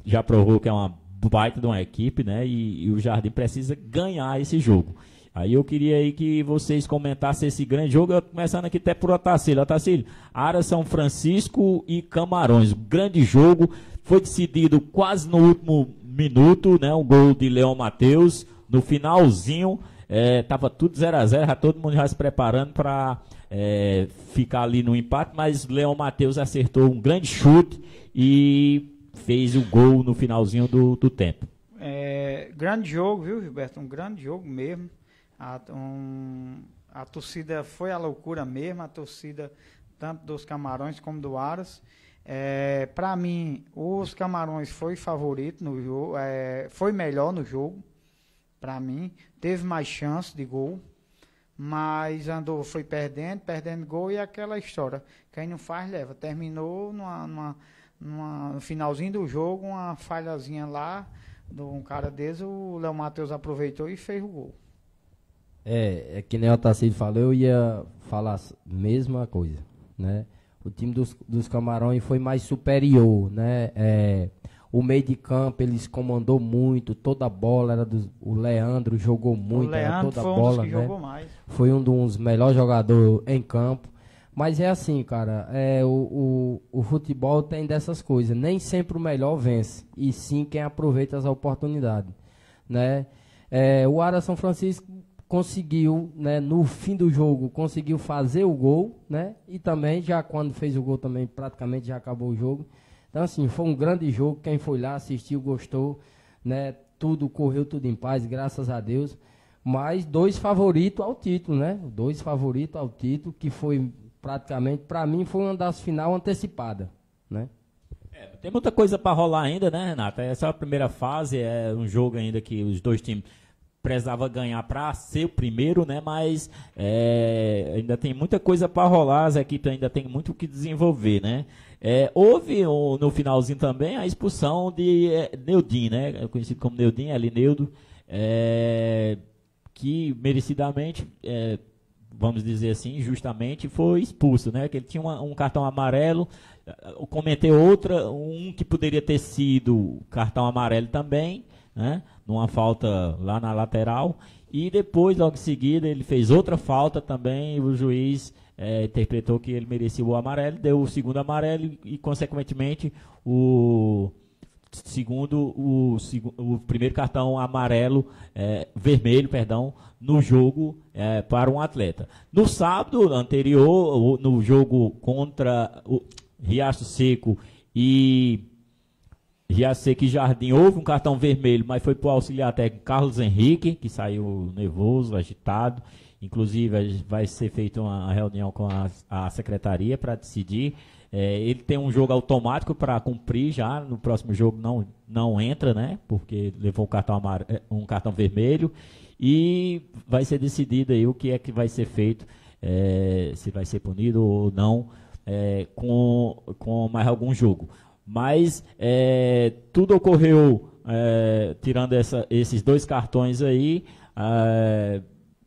já provou que é uma baita de uma equipe, né? E, e o Jardim precisa ganhar esse jogo. Aí eu queria aí que vocês comentassem esse grande jogo, começando aqui até por Otacílio. Otacílio, área São Francisco e Camarões, grande jogo, foi decidido quase no último minuto, né? Um gol de Leão Matheus, no finalzinho, é, tava tudo 0 a 0 já todo mundo já se preparando para é, ficar ali no empate, mas Leão Matheus acertou um grande chute e fez o gol no finalzinho do, do tempo. É, grande jogo, viu, Gilberto? Um grande jogo mesmo. A, um, a torcida foi a loucura mesmo, a torcida tanto dos Camarões como do Aras. É, para mim, os Camarões foi favorito no jogo, é, foi melhor no jogo, para mim, teve mais chance de gol, mas andou, foi perdendo, perdendo gol e aquela história. Quem não faz, leva. Terminou numa, numa, numa no finalzinho do jogo, uma falhazinha lá, de um cara deles, o Léo Matheus aproveitou e fez o gol. É, é que nem o Tarcísio falou, eu ia falar a mesma coisa, né? O time dos, dos Camarões foi mais superior, né? É, o meio de campo eles comandou muito, toda a bola era do o Leandro jogou muito, o toda a bola, um dos que né? jogou mais. Foi um dos melhores jogadores em campo. Mas é assim, cara, é, o, o, o futebol tem dessas coisas. Nem sempre o melhor vence, e sim quem aproveita as oportunidades, né? É, o Ara São Francisco conseguiu, né, no fim do jogo, conseguiu fazer o gol, né? E também já quando fez o gol também praticamente já acabou o jogo. Então assim, foi um grande jogo, quem foi lá assistiu, gostou, né? Tudo correu tudo em paz, graças a Deus. Mas dois favoritos ao título, né? Dois favoritos ao título, que foi praticamente, para mim, foi uma das final antecipada, né? É, tem muita coisa para rolar ainda, né, Renata? Essa é a primeira fase, é um jogo ainda que os dois times prezava ganhar para ser o primeiro, né? Mas é, ainda tem muita coisa para rolar, as equipes ainda tem muito o que desenvolver, né? É, houve um, no finalzinho também a expulsão de é, Neudin, né? É conhecido como Neudin, Alineudo, é, que merecidamente, é, vamos dizer assim, justamente foi expulso, né? Que ele tinha uma, um cartão amarelo. Eu comentei outra, um que poderia ter sido cartão amarelo também né? Numa falta lá na lateral. E depois, logo em seguida, ele fez outra falta também. o juiz é, interpretou que ele merecia o amarelo, deu o segundo amarelo e, consequentemente, o segundo o, o primeiro cartão amarelo é, vermelho perdão no jogo é, para um atleta no sábado anterior no jogo contra o Riacho Seco e sei que Jardim houve um cartão vermelho, mas foi para o auxiliar técnico Carlos Henrique, que saiu nervoso, agitado. Inclusive, vai ser feita uma reunião com a, a secretaria para decidir. É, ele tem um jogo automático para cumprir já. No próximo jogo não, não entra, né? Porque levou um cartão, é, um cartão vermelho. E vai ser decidido aí o que é que vai ser feito, é, se vai ser punido ou não é, com, com mais algum jogo. Mas é, tudo ocorreu, é, tirando essa, esses dois cartões aí, é,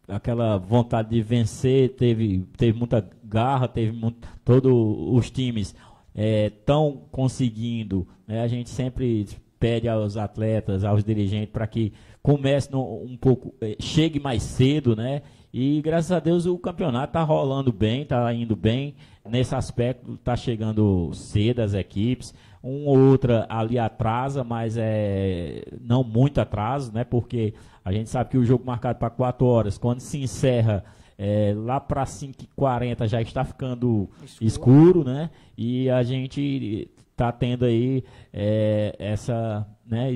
aquela vontade de vencer, teve, teve muita garra, teve muito, todos os times estão é, conseguindo. Né? A gente sempre pede aos atletas, aos dirigentes, para que comece no, um pouco, é, chegue mais cedo, né? E graças a Deus o campeonato tá rolando bem, tá indo bem. Nesse aspecto, tá chegando cedo as equipes. Um outra ali atrasa, mas é não muito atraso, né? Porque a gente sabe que o jogo marcado para 4 horas, quando se encerra é, lá para 5h40 já está ficando escuro. escuro. né? E a gente tá tendo aí é, essa. Né?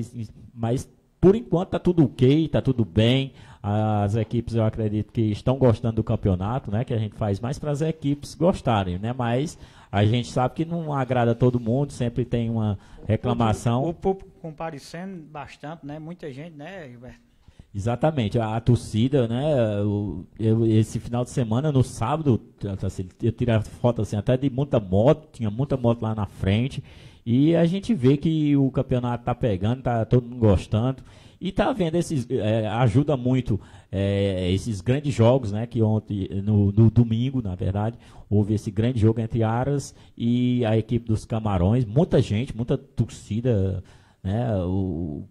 Mas por enquanto tá tudo ok, tá tudo bem. As equipes, eu acredito que estão gostando do campeonato, né? Que a gente faz mais para as equipes gostarem, né? Mas a gente sabe que não agrada todo mundo, sempre tem uma reclamação. O público, comparecendo bastante, né? Muita gente, né, Gilberto? Exatamente, a, a, torcida, né? eu, esse final de semana, no sábado, assim, eu tirei foto assim, até de muita moto, tinha muita moto lá na frente. E a gente vê que o campeonato tá pegando, tá todo mundo gostando. E tá vendo esses. É, ajuda muito é, esses grandes jogos, né? Que ontem, no, no, domingo, na verdade, houve esse grande jogo entre Aras e a equipe dos Camarões. Muita gente, muita torcida, né? O,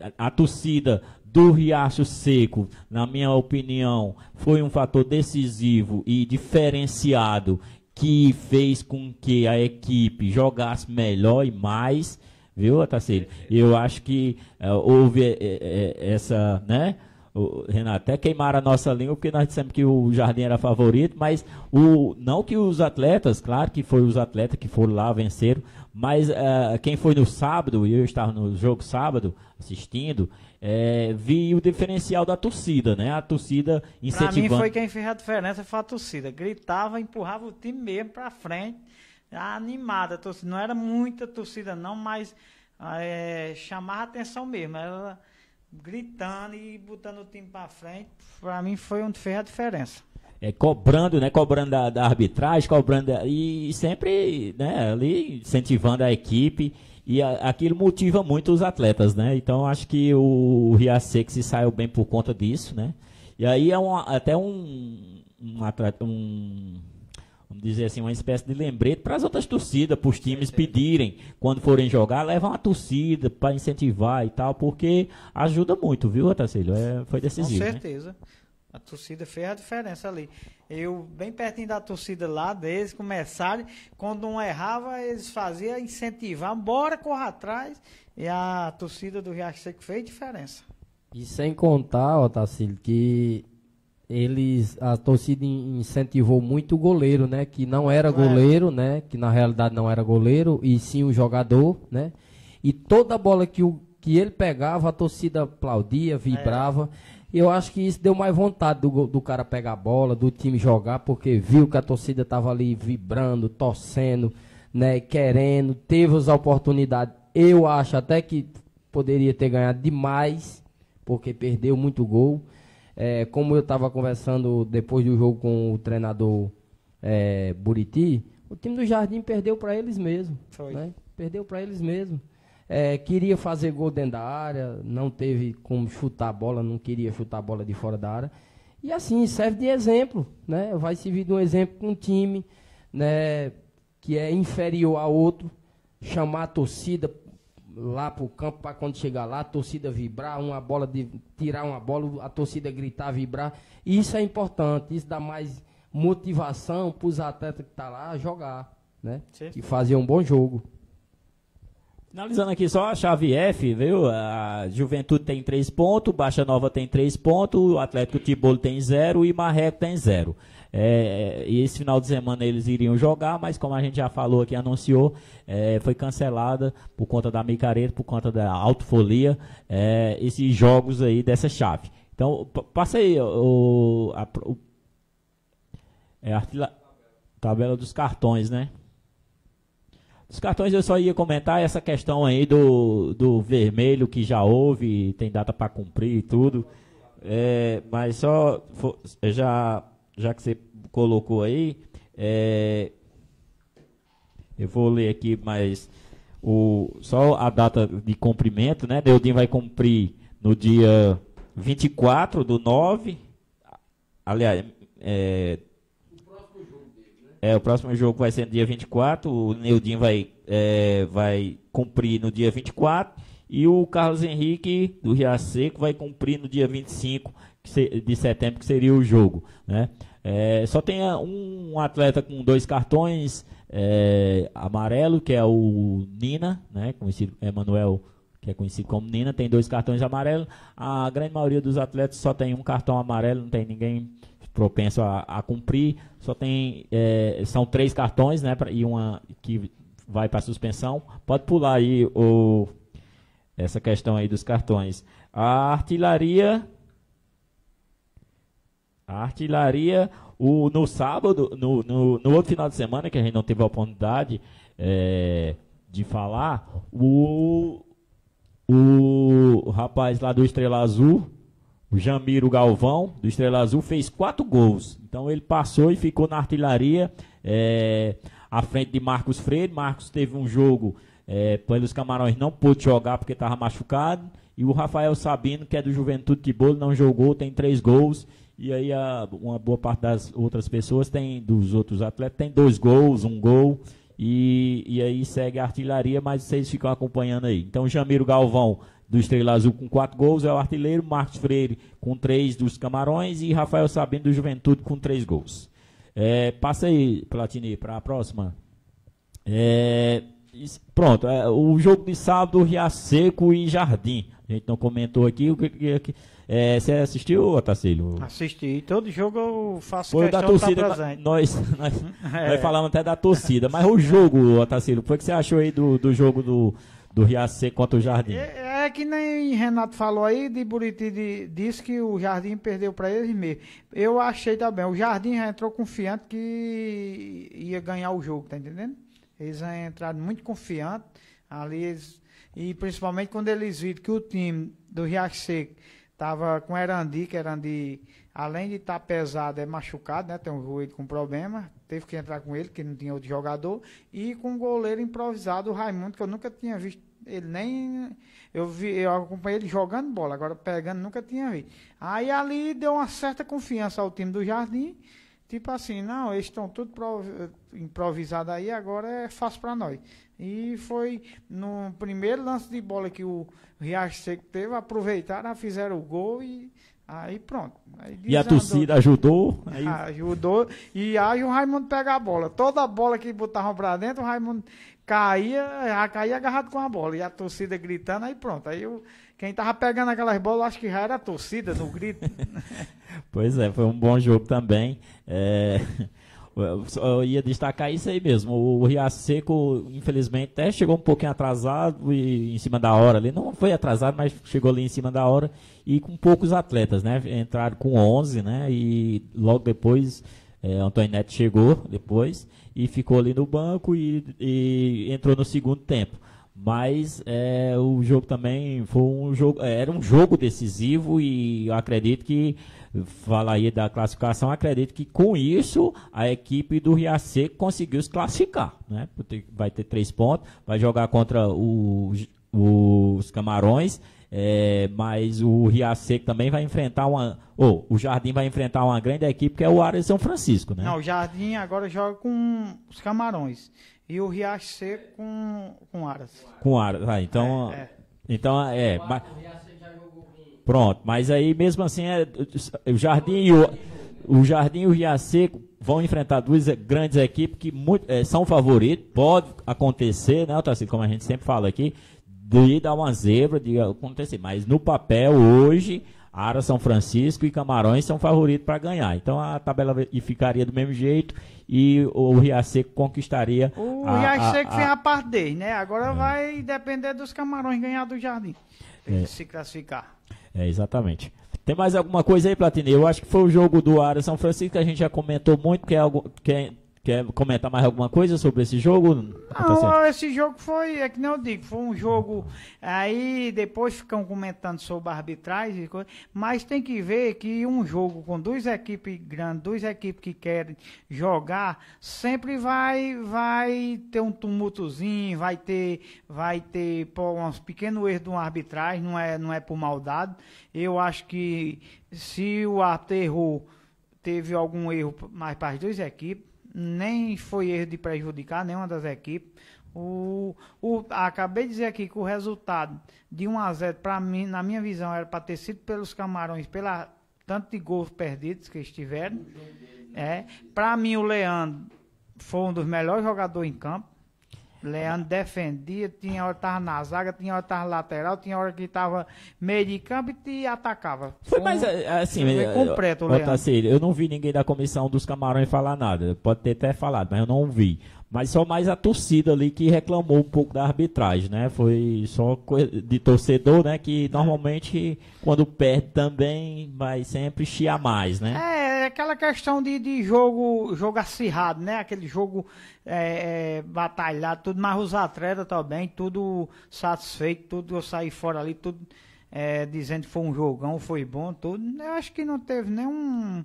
a, a torcida do Riacho Seco, na minha opinião, foi um fator decisivo e diferenciado que fez com que a equipe jogasse melhor e mais viu, Atacílio? E é, é, eu é. acho que é, houve é, é, essa, né? O, Renato, até queimaram a nossa língua, porque nós dissemos que o Jardim era favorito, mas o, não que os atletas, claro que foi os atletas que foram lá, venceram, mas uh, quem foi no sábado, e eu estava no jogo sábado assistindo, é, vi o diferencial da torcida, né? A torcida incentivando. Pra mim foi quem fez a diferença, foi a torcida. Gritava, empurrava o time mesmo pra frente animada a torcida. Não era muita torcida, não, mas ah, é, chamava atenção mesmo. Ela gritando e botando o time para frente, para mim foi onde fez a diferença. É, cobrando, né? Cobrando da, da arbitragem, cobrando. Da, e sempre né, ali incentivando a equipe. E a, aquilo motiva muito os atletas, né? Então acho que o, o Riasex se saiu bem por conta disso, né? E aí é até um, um, um vamos dizer assim, uma espécie de lembrete para as outras torcidas, para os times pedirem, quando forem jogar, levam a torcida para incentivar e tal, porque ajuda muito, viu, Otacílio? É, foi decisivo. Com né? certeza. Né? A torcida fez a diferença ali. Eu, bem pertinho da torcida lá, desde começaram, quando um errava, eles faziam incentivar, bora, corra atrás, e a torcida do Riacho Seco fez diferença. E sem contar, Otacílio, que eles a torcida incentivou muito o goleiro, né, que não era goleiro, né, que na realidade não era goleiro e sim o jogador, né? E toda bola que o que ele pegava, a torcida aplaudia, vibrava. É. Eu acho que isso deu mais vontade do, do cara pegar a bola, do time jogar, porque viu que a torcida estava ali vibrando, torcendo, né, querendo, teve as oportunidades. Eu acho até que poderia ter ganhado demais, porque perdeu muito gol. É, como eu estava conversando depois do jogo com o treinador é, Buriti, o time do Jardim perdeu para eles mesmo. Né? Perdeu para eles mesmo. É, queria fazer gol dentro da área, não teve como chutar a bola, não queria chutar a bola de fora da área. E assim, serve de exemplo, né? Vai servir de um exemplo com um time né, que é inferior a outro, chamar a torcida, lá pro campo para quando chegar lá a torcida vibrar, uma bola de tirar uma bola, a torcida gritar, vibrar. Isso é importante, isso dá mais motivação para os atletas que estão tá lá jogar, né? Sim. E fazer um bom jogo. Finalizando aqui só a chave F, viu? A Juventude tem três pontos, Baixa Nova tem três pontos, o Atlético Tibolo tem zero e Marreco tem zero é, é, e esse final de semana eles iriam jogar, mas como a gente já falou aqui, anunciou, é, foi cancelada por conta da micareta, por conta da autofolia, é, esses jogos aí dessa chave. Então, passa aí o, a, o, é, a fila, tabela dos cartões, né? Os cartões eu só ia comentar essa questão aí do, do vermelho que já houve, tem data para cumprir e tudo. É, mas só já, já que você colocou aí, é, eu vou ler aqui mais o, só a data de cumprimento, né? Deudinho vai cumprir no dia 24 do 9. Aliás, é, é, o próximo jogo vai ser no dia 24. O Neudinho vai, é, vai cumprir no dia 24. E o Carlos Henrique do Ria Seco vai cumprir no dia 25 de setembro, que seria o jogo. Né? É, só tem um atleta com dois cartões é, amarelo, que é o Nina, né, conhecido Emanuel, que é conhecido como Nina, tem dois cartões amarelos. A grande maioria dos atletas só tem um cartão amarelo, não tem ninguém propenso a, a cumprir. Só tem é, são três cartões, né, pra, e uma que vai para suspensão. Pode pular aí o essa questão aí dos cartões. A artilharia a artilharia, o, no sábado, no, no, no outro final de semana, que a gente não teve a oportunidade é, de falar, o, o rapaz lá do Estrela Azul, o Jamiro Galvão, do Estrela Azul, fez quatro gols. Então ele passou e ficou na artilharia é, à frente de Marcos Freire. Marcos teve um jogo é, pelos Camarões, não pôde jogar porque estava machucado. E o Rafael Sabino, que é do Juventude de Bolo, não jogou, tem três gols. E aí a, uma boa parte das outras pessoas tem, dos outros atletas, tem dois gols, um gol. E, e aí segue a artilharia, mas vocês ficam acompanhando aí. Então, Jamiro Galvão, do Estrela Azul, com quatro gols, é o artilheiro. Marcos Freire, com três dos Camarões. E Rafael Sabino, do Juventude, com três gols. É, passa aí, Platini, para a próxima. É, pronto, é, o jogo de sábado, Ria Seco e Jardim. A gente não comentou aqui. O que, que, é, você assistiu, Otacílio? Assisti. Todo jogo eu faço foi questão da torcida, presente. Nós, uhum. nós, é. nós, falamos até da torcida. Mas o jogo, Otacílio, o que é você achou aí do, do jogo do, do Riace contra o Jardim? É, é, que nem Renato falou aí, de Buriti de, disse que o Jardim perdeu para eles mesmo. Eu achei também. O Jardim já entrou confiante que ia ganhar o jogo, tá entendendo? Eles entraram muito confiantes. Ali eles, e principalmente quando eles viram que o time do Riace Seco Tava com Erandi, que Erandi, além de estar tá pesado, é machucado, né? Tem um joelho com problema. Teve que entrar com ele, que não tinha outro jogador. E com o goleiro improvisado, o Raimundo, que eu nunca tinha visto. Ele nem. Eu, vi, eu acompanhei ele jogando bola, agora pegando, nunca tinha visto. Aí ali deu uma certa confiança ao time do Jardim. Tipo assim, não, eles estão tudo eh, improvisado aí, agora é fácil para nós. E foi no primeiro lance de bola que o Riacho Seco teve, aproveitaram, fizeram o gol e aí pronto. Aí e a torcida ajudou? Aí... Ah, ajudou. E aí o Raimundo pega a bola. Toda a bola que botavam para dentro, o Raimundo caía, já caía agarrado com a bola. E a torcida gritando, aí pronto. Aí eu, quem tava pegando aquelas bolas, acho que já era a torcida no grito. Pois é, foi um bom jogo também. É, eu ia destacar isso aí mesmo. O Riacho Seco, infelizmente, até chegou um pouquinho atrasado e em cima da hora ali. Não foi atrasado, mas chegou ali em cima da hora e com poucos atletas, né? Entraram com 11, né? E logo depois é, Antônio Neto chegou depois e ficou ali no banco e, e entrou no segundo tempo. Mas é, o jogo também foi um jogo, é, era um jogo decisivo e eu acredito que fala aí da classificação, acredito que com isso a equipe do Riacer conseguiu se classificar, né? Vai ter três pontos, vai jogar contra o, os Camarões, é, mas o Riacer também vai enfrentar uma, ou oh, o Jardim vai enfrentar uma grande equipe que é o Área São Francisco, né? Não, o Jardim agora joga com os Camarões e o Riacer com com Aras. Com Aras, ah, então é, é. então é, mas, Pronto, mas aí mesmo assim é, o Jardim e o, o Jardim e o Riaceco vão enfrentar duas grandes equipes que muito, é, são favoritos, pode acontecer, né, Otacílio, como a gente sempre fala aqui, de dar uma zebra, de acontecer, mas no papel hoje, Ara São Francisco e Camarões são favoritos para ganhar. Então a tabela ficaria do mesmo jeito e o Riaceco conquistaria. O a, Riaceco a, a, fez a parte dele, né? Agora é. vai depender dos Camarões ganhar do Jardim. é. se classificar. É, exatamente. Tem mais alguma coisa aí, Platini? Eu acho que foi o jogo do Área São Francisco que a gente já comentou muito, que é algo, que é Quer comentar mais alguma coisa sobre esse jogo? Não, tá esse jogo foi, é que não eu digo, foi um jogo. Aí depois ficam comentando sobre arbitragem e coisa, mas tem que ver que um jogo com duas equipes grandes, duas equipes que querem jogar, sempre vai vai ter um tumultozinho, vai ter vai ter pô, uns pequenos erros de uma arbitragem, não é, não é por maldade. Eu acho que se o aterro teve algum erro mais para as duas equipes nem foi erro de prejudicar nenhuma das equipes. O, o, acabei de dizer aqui que o resultado de 1 a 0 para mim, na minha visão, era para ter sido pelos camarões, pela tanto de gols perdidos que estiveram. É, para mim o Leandro foi um dos melhores jogadores em campo. Leandro defendia, tinha hora que tava na zaga, tinha hora que tava lateral, tinha hora que tava meio de campo e te atacava. Foi mais é, assim, foi é, completo, eu, Leandro. Assim, eu não vi ninguém da comissão dos camarões falar nada. Pode ter até falado, mas eu não vi. Mas só mais a torcida ali que reclamou um pouco da arbitragem, né? Foi só de torcedor, né? Que normalmente quando perde também vai sempre chiar mais, né? É, é aquela questão de, de jogo, jogo acirrado, né? Aquele jogo é, é, batalhado, tudo, mas os atletas também, tudo satisfeito, tudo eu saí fora ali, tudo é, dizendo que foi um jogão, foi bom, tudo. Eu acho que não teve nenhum,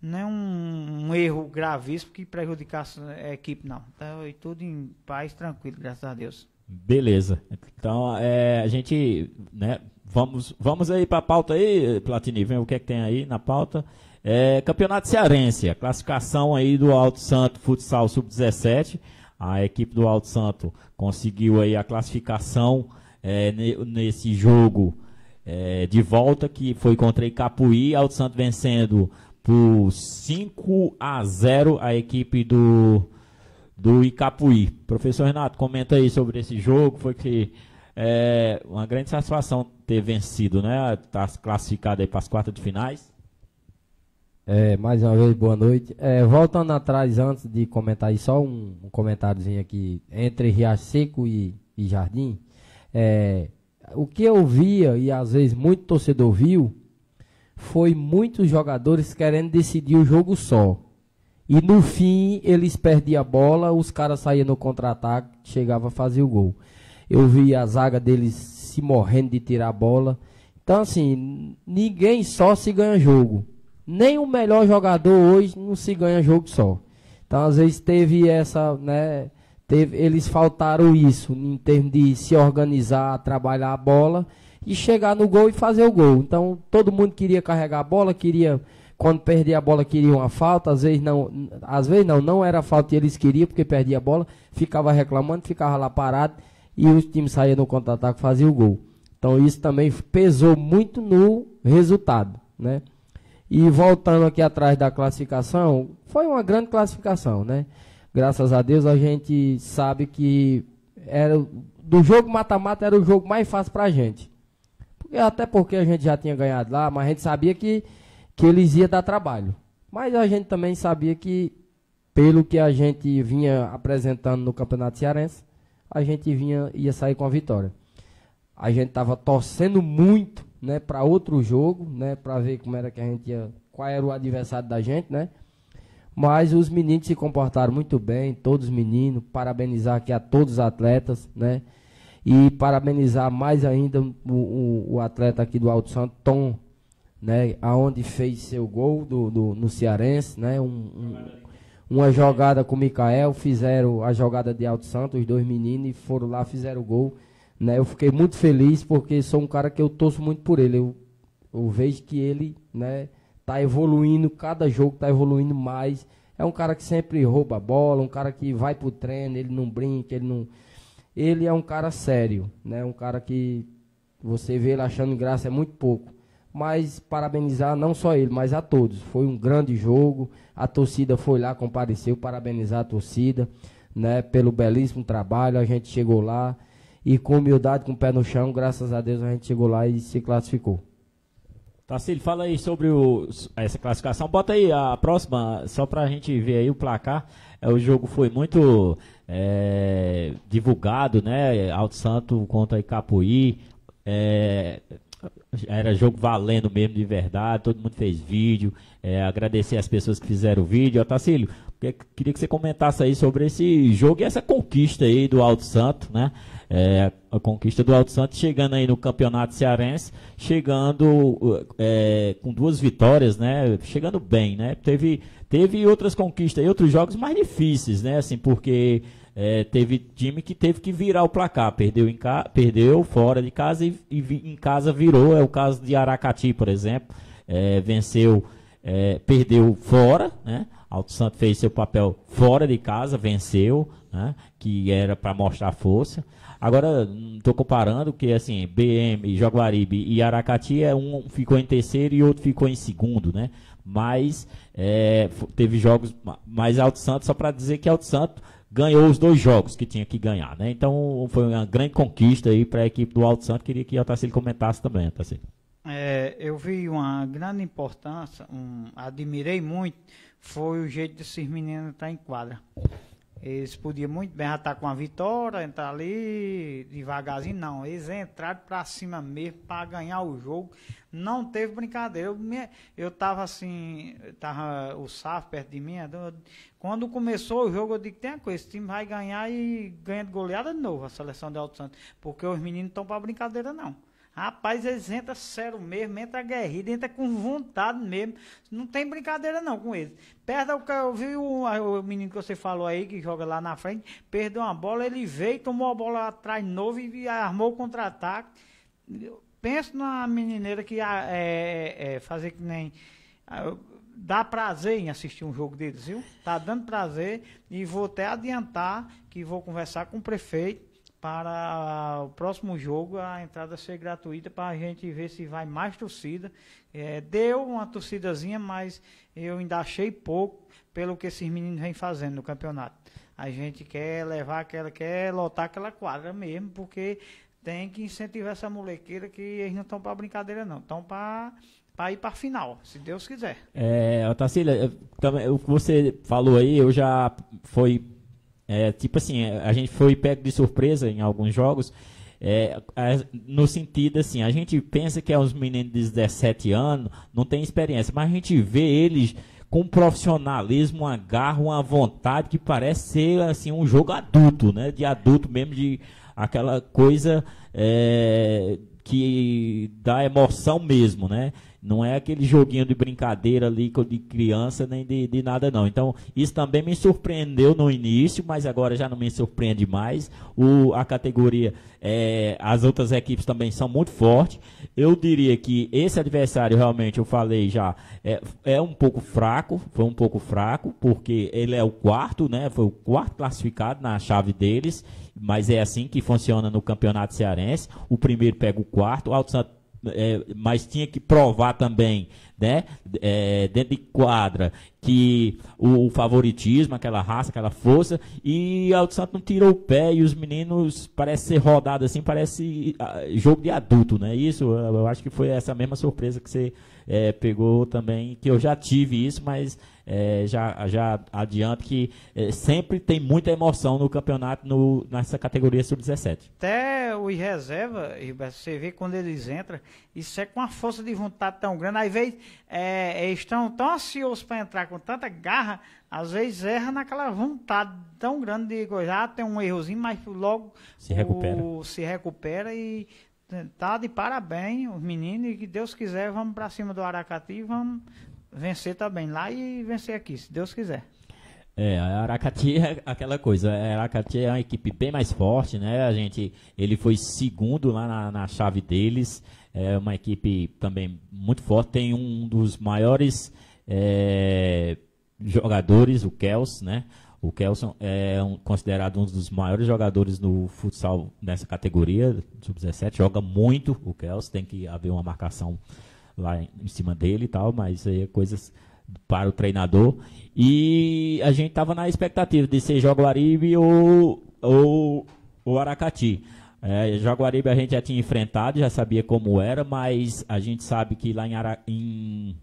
nenhum um erro gravíssimo que prejudicasse a equipe, não. Então, e tudo em paz, tranquilo, graças a Deus. Beleza. Então, é, a gente, né, vamos, vamos aí para a pauta aí, Platini, vem o que é que tem aí na pauta. É, campeonato Cearense, a classificação aí do Alto Santo Futsal Sub-17. A equipe do Alto Santo conseguiu aí a classificação é, nesse jogo é, de volta que foi contra Icapuí. Alto Santo vencendo por 5 a 0 a equipe do, do Icapuí. Professor Renato, comenta aí sobre esse jogo. Foi que é uma grande satisfação ter vencido, né? Tá classificado aí para as quartas de finais. É, mais uma vez, boa noite. É, voltando atrás, antes de comentar aí, só um, um comentáriozinho aqui. Entre Riacho Seco e, e Jardim, é, o que eu via, e às vezes muito torcedor viu, foi muitos jogadores querendo decidir o jogo só. E no fim, eles perdiam a bola, os caras saíam no contra-ataque, chegava a fazer o gol. Eu vi a zaga deles se morrendo de tirar a bola. Então, assim, ninguém só se ganha jogo nem o melhor jogador hoje não se ganha jogo só. Então, às vezes teve essa, né, teve, eles faltaram isso em termos de se organizar, trabalhar a bola e chegar no gol e fazer o gol. Então, todo mundo queria carregar a bola, queria quando perdia a bola queria uma falta, às vezes não, às vezes não, não era falta e eles queriam porque perdia a bola, ficava reclamando, ficava lá parado e o time saía no contra-ataque, fazia o gol. Então isso também pesou muito no resultado, né? E voltando aqui atrás da classificação, foi uma grande classificação, né? Graças a Deus a gente sabe que era do jogo mata-mata era o jogo mais fácil para a gente. Porque, até porque a gente já tinha ganhado lá, mas a gente sabia que, que eles iam dar trabalho. Mas a gente também sabia que, pelo que a gente vinha apresentando no Campeonato Cearense, a gente vinha, ia sair com a vitória. A gente estava torcendo muito né, para outro jogo, né, para ver como era que a gente ia, qual era o adversário da gente, né? Mas os meninos se comportaram muito bem, todos os meninos, parabenizar aqui a todos os atletas, né? E parabenizar mais ainda o, o, o atleta aqui do Alto Santo, Tom, né, aonde fez seu gol do, do no Cearense, né? Um, um, uma jogada com o Mikael, fizeram a jogada de Alto Santo, os dois meninos, e foram lá, fizeram o gol. Né? Eu fiquei muito feliz porque sou um cara que eu torço muito por ele. Eu, eu vejo que ele né, tá evoluindo, cada jogo tá evoluindo mais. É um cara que sempre rouba a bola, um cara que vai pro treino, ele não brinca, ele não. Ele é um cara sério, né? Um cara que você vê ele achando graça é muito pouco. Mas parabenizar não só ele, mas a todos. Foi um grande jogo. A torcida foi lá, compareceu, parabenizar a torcida, né? Pelo belíssimo trabalho. A gente chegou lá e com humildade, com o pé no chão, graças a Deus a gente chegou lá e se classificou. Tacílio, fala aí sobre o, essa classificação. Bota aí a próxima, só para a gente ver aí o placar. É, o jogo foi muito é, divulgado, né? Alto Santo contra Icapuí. É, era jogo valendo mesmo de verdade, todo mundo fez vídeo. É, agradecer as pessoas que fizeram o vídeo. Ó, queria que você comentasse aí sobre esse jogo e essa conquista aí do Alto Santo, né? É, a conquista do Alto Santos chegando aí no Campeonato Cearense, chegando é, com duas vitórias, né? Chegando bem, né? Teve, teve outras conquistas e outros jogos mais difíceis, né? Assim, porque é, teve time que teve que virar o placar, perdeu, em ca... perdeu fora de casa e, e vi, em casa virou. É o caso de Aracati, por exemplo, é, venceu, é, perdeu fora, né? Alto Santo fez seu papel fora de casa, venceu, né? que era para mostrar força. Agora, estou hum, comparando que, assim, BM, Jaguaribe e Aracati, é um ficou em terceiro e outro ficou em segundo, né? Mas é, teve jogos mais Alto Santo, só para dizer que Alto Santo ganhou os dois jogos que tinha que ganhar, né? Então, foi uma grande conquista aí para a equipe do Alto Santo. Queria que o Otacílio comentasse também, Otacílio. É, eu vi uma grande importância, um, admirei muito foi o jeito desses meninos estar em quadra. Eles podiam muito bem estar com a vitória, entrar ali devagarzinho, não. Eles entraram para cima mesmo para ganhar o jogo. Não teve brincadeira. Eu, me, eu tava assim, tava o Saf perto de mim. Eu, quando começou o jogo, eu disse tem a coisa, esse time vai ganhar e ganha de goleada de novo a seleção de Alto Santo. Porque os meninos estão para brincadeira, não. Rapaz, eles entram sério mesmo, entra aguerrido, entra com vontade mesmo. Não tem brincadeira não com eles. Perda o que eu vi o, o, menino que você falou aí, que joga lá na frente, perdeu uma bola, ele veio, tomou a bola atrás de novo e armou o contra-ataque. Pensa na menineira que ah, é, é, é, fazer que nem. Ah, dá prazer em assistir um jogo deles, viu? Tá dando prazer e vou até adiantar que vou conversar com o prefeito para o próximo jogo a entrada ser gratuita para a gente ver se vai mais torcida. É, deu uma torcidazinha, mas eu ainda achei pouco pelo que esses meninos vêm fazendo no campeonato. A gente quer levar aquela, quer lotar aquela quadra mesmo, porque tem que incentivar essa molequeira que eles não estão para brincadeira não, estão para para ir para a final, se Deus quiser. É, Tacília, também o que você falou aí, eu já foi é, tipo assim, é, a gente foi pego de surpresa em alguns jogos, é, no sentido assim, a gente pensa que é uns meninos de 17 anos, não tem experiência, mas a gente vê eles com um profissionalismo, uma garra, uma vontade que parece ser assim um jogo adulto, né? De adulto mesmo, de aquela coisa é, que dá emoção mesmo, né? Não é aquele joguinho de brincadeira ali de criança nem de, de nada, não. Então, isso também me surpreendeu no início, mas agora já não me surpreende mais. O, a categoria, é, as outras equipes também são muito fortes. Eu diria que esse adversário, realmente, eu falei já, é, é um pouco fraco, foi um pouco fraco, porque ele é o quarto, né? Foi o quarto classificado na chave deles, mas é assim que funciona no campeonato cearense. O primeiro pega o quarto, o Alto Santo é, mas tinha que provar também, né, é, dentro de quadra, que o, o, favoritismo, aquela raça, aquela força, e Alto Santo não tirou o pé, e os meninos parece ser rodado assim, parece ah, jogo de adulto, né? Isso, eu acho que foi essa mesma surpresa que você é, pegou também, que eu já tive isso, mas é, já, já adianto que é, sempre tem muita emoção no campeonato no, nessa categoria sub-17. Até os reserva, você vê quando eles entram, isso é com uma força de vontade tão grande. Às vezes é, eles estão tão ansiosos para entrar com tanta garra, às vezes erra naquela vontade tão grande de coisa. Ah, tem um errozinho, mas logo se recupera, o, se recupera e tá de parabéns os meninos e que Deus quiser vamos para cima do Aracati, e vamos vencer também lá e vencer aqui, se Deus quiser. É, a Aracati é aquela coisa, é, a Aracati é uma equipe bem mais forte, né? A gente, ele foi segundo lá na, na chave deles, é uma equipe também muito forte, tem um dos maiores é, jogadores, o Kels, né? O Kelson é um, considerado um dos maiores jogadores no futsal nessa categoria, sub-17. Joga muito o Kelson, tem que haver uma marcação lá em, cima dele e tal, mas isso aí é coisas para o treinador. E a gente estava na expectativa de ser Jaguaribe ou, ou, ou Aracati. É, Jaguaribe a gente já tinha enfrentado, já sabia como era, mas a gente sabe que lá em, Ara, em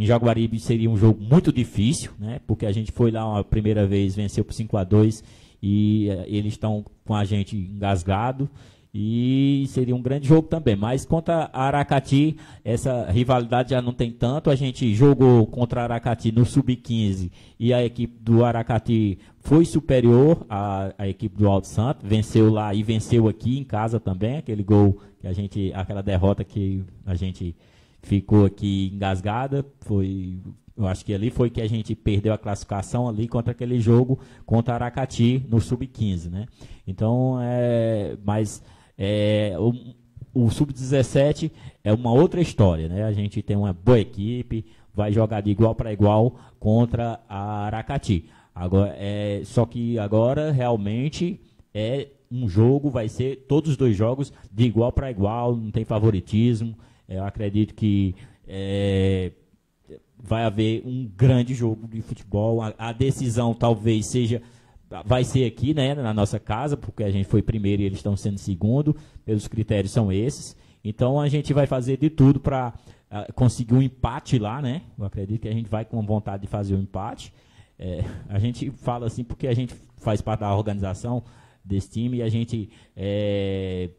em Jaguaribe seria um jogo muito difícil, né? Porque a gente foi lá a primeira vez, venceu por 5 a 2 e eh, eles estão com a gente engasgado e seria um grande jogo também. Mas contra Aracati, essa rivalidade já não tem tanto. A gente jogou contra Aracati no Sub-15 e a equipe do Aracati foi superior à, à equipe do Alto Santo, venceu lá e venceu aqui em casa também, aquele gol que a gente, aquela derrota que a gente ficou aqui engasgada. Foi, eu acho que ali foi que a gente perdeu a classificação ali contra aquele jogo contra Aracati no sub-15, né? Então, é, mas é, o, o sub-17 é uma outra história, né? A gente tem uma boa equipe, vai jogar de igual para igual contra a Aracati. Agora, é, só que agora realmente é um jogo, vai ser todos os dois jogos de igual para igual, não tem favoritismo. Eu acredito que é, vai haver um grande jogo de futebol. A, a, decisão talvez seja. Vai ser aqui, né, na nossa casa, porque a gente foi primeiro e eles estão sendo segundo, pelos critérios são esses. Então a gente vai fazer de tudo para ah, conseguir um empate lá, né? Eu acredito que a gente vai com vontade de fazer um empate. É, a gente fala assim porque a gente faz parte da organização desse time e a gente é,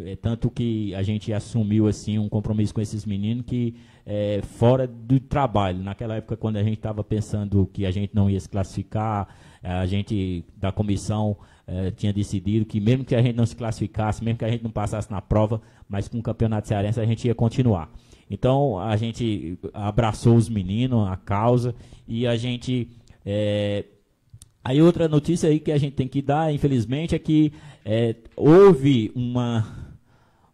é, tanto que a gente assumiu assim um compromisso com esses meninos que é, fora do trabalho, naquela época quando a gente estava pensando que a gente não ia se classificar, a gente da comissão é, tinha decidido que mesmo que a gente não se classificasse, mesmo que a gente não passasse na prova, mas com o campeonato cearense a gente ia continuar. Então a gente abraçou os meninos, a causa, e a gente. É, aí outra notícia aí que a gente tem que dar, infelizmente, é que é, houve uma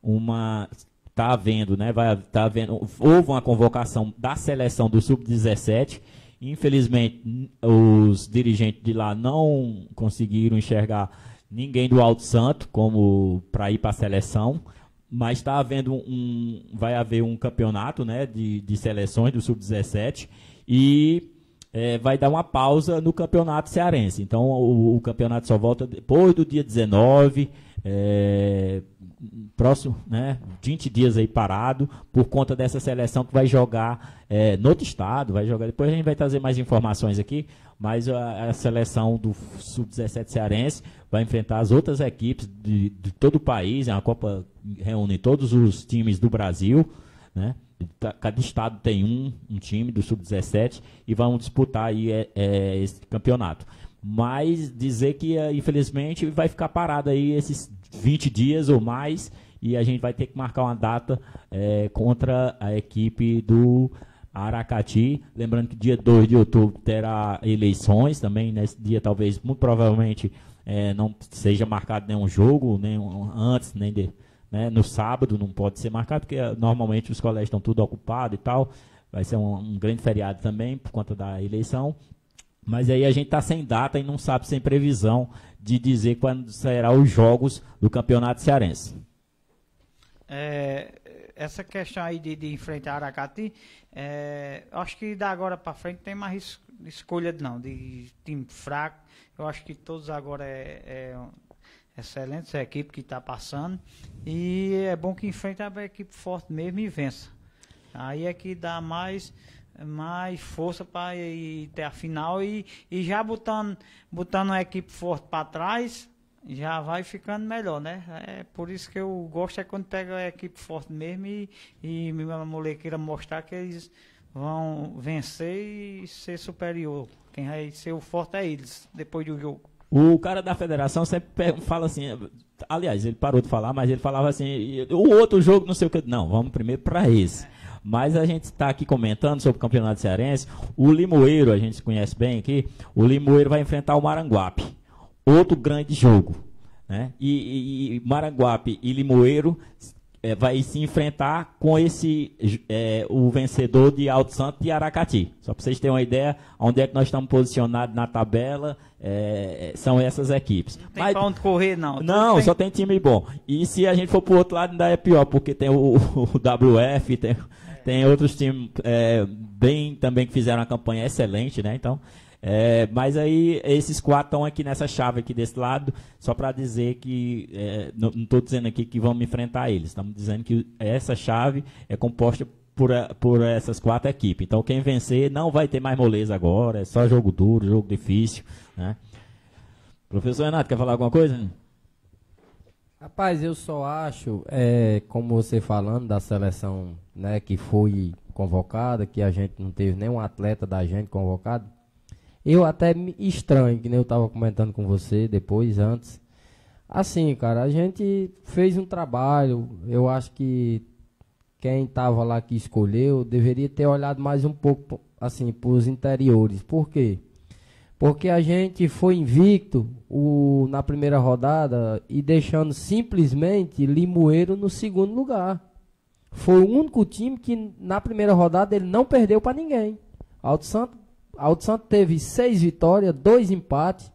uma está havendo, né? Vai tá havendo, houve uma convocação da seleção do sub-17. Infelizmente, os dirigentes de lá não conseguiram enxergar ninguém do Alto Santo como para ir para a seleção, mas está havendo um, vai haver um campeonato, né, de, de seleções do sub-17 e é, vai dar uma pausa no campeonato cearense. Então, o, o campeonato só volta depois do dia 19. É, próximo, né, 20 dias aí parado por conta dessa seleção que vai jogar é, no outro estado, vai jogar. Depois a gente vai trazer mais informações aqui, mas a, a seleção do sub-17 cearense vai enfrentar as outras equipes de, de todo o país. É a Copa reúne todos os times do Brasil, né? Tá, cada estado tem um, um time do sub-17 e vão disputar aí é, é, esse campeonato mas dizer que eh, infelizmente vai ficar parado aí esses 20 dias ou mais e a gente vai ter que marcar uma data é, contra a equipe do Aracati. Lembrando que dia 2 de outubro terá eleições também. Nesse né? dia, talvez, muito provavelmente, é, não seja marcado nenhum jogo, nem antes, nem de, né, no sábado, não pode ser marcado, porque normalmente os colégios estão tudo ocupados e tal. Vai ser um, um grande feriado também por conta da eleição. Mas aí a gente está sem data e não sabe, sem previsão de dizer quando serão os jogos do Campeonato Cearense. É, essa questão aí de, de enfrentar Aracati, é, acho que da agora para frente tem mais escolha não, de time fraco. Eu acho que todos agora é, é excelente é a equipe que está passando. E é bom que enfrente a equipe forte mesmo e vença. Aí é que dá mais mais força para ir até a final e, e já botando, botando uma equipe forte para trás, já vai ficando melhor, né? É por isso que eu gosto é quando pega a equipe forte mesmo e, e minha molequeira mostrar que eles vão vencer e ser superior. Quem vai ser o forte é eles, depois do jogo. O cara da federação sempre fala assim, aliás, ele parou de falar, mas ele falava assim, o outro jogo, não sei o que. Não, vamos primeiro para esse. Mas a gente está aqui comentando sobre o Campeonato Cearense. O Limoeiro, a gente conhece bem aqui, o Limoeiro vai enfrentar o Maranguape. Outro grande jogo. Né? E, e, e Maranguape e Limoeiro é, vai se enfrentar com esse é, o vencedor de Alto Santo e Aracati. Só para vocês terem uma ideia, onde é que nós estamos posicionados na tabela, é, são essas equipes. Não tem Mas, pra onde correr, não. Não, tem... só tem time bom. E se a gente for para o outro lado, ainda é pior, porque tem o, o WF, tem tem outros times é, bem também que fizeram uma campanha excelente, né? Então, é, mas aí esses quatro estão aqui nessa chave aqui desse lado, só para dizer que é, não estou dizendo aqui que vamos enfrentar eles, estamos dizendo que essa chave é composta por, é, por essas quatro equipes. Então quem vencer não vai ter mais moleza agora, é só jogo duro, jogo difícil, né? Professor Renato, quer falar alguma coisa? Não. Rapaz, eu só acho, é, como você falando da seleção né, que foi convocada, que a gente não teve nenhum atleta da gente convocado, eu até me estranho, que nem eu estava comentando com você depois, antes. Assim, cara, a gente fez um trabalho, eu acho que quem estava lá que escolheu deveria ter olhado mais um pouco assim, para os interiores. Por quê? Porque porque a gente foi invicto o, na primeira rodada e deixando simplesmente Limoeiro no segundo lugar. Foi o único time que na primeira rodada ele não perdeu para ninguém. Alto Santo, Alto Santo teve seis vitórias, dois empates,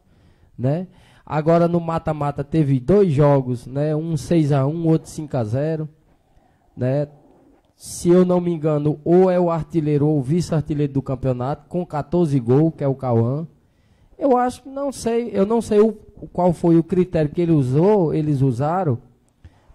né? Agora no mata-mata teve dois jogos, né? Um 6 a 1, outro 5 a 0, né? Se eu não me engano, ou é o artilheiro ou o vice-artilheiro do campeonato com 14 gols, que é o Cauã eu acho que não sei, eu não sei o, qual foi o critério que ele usou, eles usaram,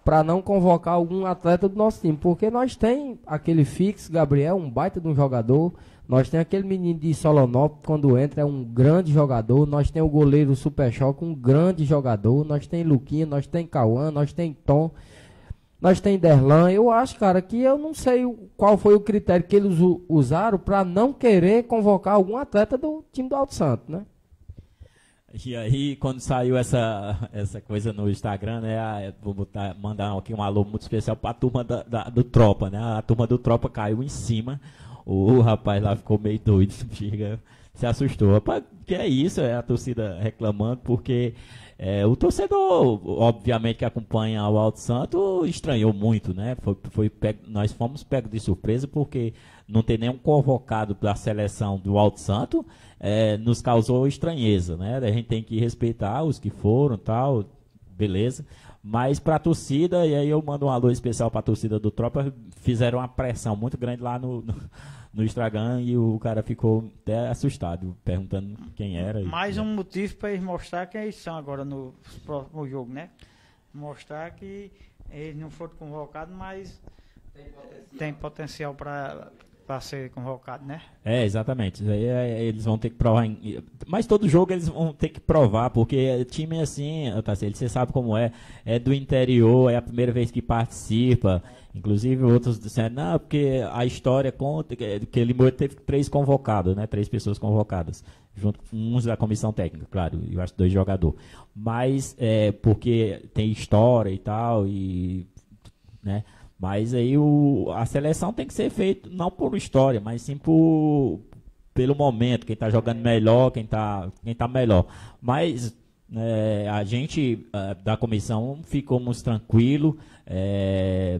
para não convocar algum atleta do nosso time. Porque nós tem aquele fix, Gabriel, um baita de um jogador. Nós tem aquele menino de Solonópolis, quando entra, é um grande jogador. Nós tem o goleiro Super Choque, um grande jogador. Nós tem Luquinha, nós tem Cauã, nós tem Tom, nós tem Derlan. Eu acho, cara, que eu não sei qual foi o critério que eles usaram para não querer convocar algum atleta do time do Alto Santo, né? E aí, quando saiu essa, essa coisa no Instagram, né? Ah, vou botar, mandar aqui um alô muito especial para a turma da, da, do Tropa, né? A turma do Tropa caiu em cima. O rapaz lá ficou meio doido, se assustou. que é isso? É a torcida reclamando, porque é, o torcedor, obviamente, que acompanha o Alto Santo, estranhou muito, né? Foi, foi pego, nós fomos pegos de surpresa, porque não tem nenhum convocado para a seleção do Alto Santo é, nos causou estranheza, né? A gente tem que respeitar os que foram, tal, beleza. Mas para a torcida, e aí eu mando um alô especial para a torcida do Tropa, fizeram uma pressão muito grande lá no, no, no Instagram e o cara ficou até assustado, perguntando quem era. Mais e, né? um né. motivo para eles mostrar quem eles são agora no próximo jogo, né? Mostrar que eles não foram convocados, mas tem potencial, tem potencial para para ser convocado, né? É, exatamente. É, é, eles vão ter que provar. Em... Mas todo jogo eles vão ter que provar, porque time assim, certo? você sabe como é. É do interior, é a primeira vez que participa. Inclusive outros disseram, não, porque a história conta que, ele teve três convocados, né? Três pessoas convocadas. Junto com uns da comissão técnica, claro, eu acho dois jogadores. Mas é porque tem história e tal, e. Né? Mas aí o, a seleção tem que ser feita não por história, mas sim por, pelo momento, quem está jogando melhor, quem está quem tá melhor. Mas é, a gente é, da comissão ficamos tranquilo, é,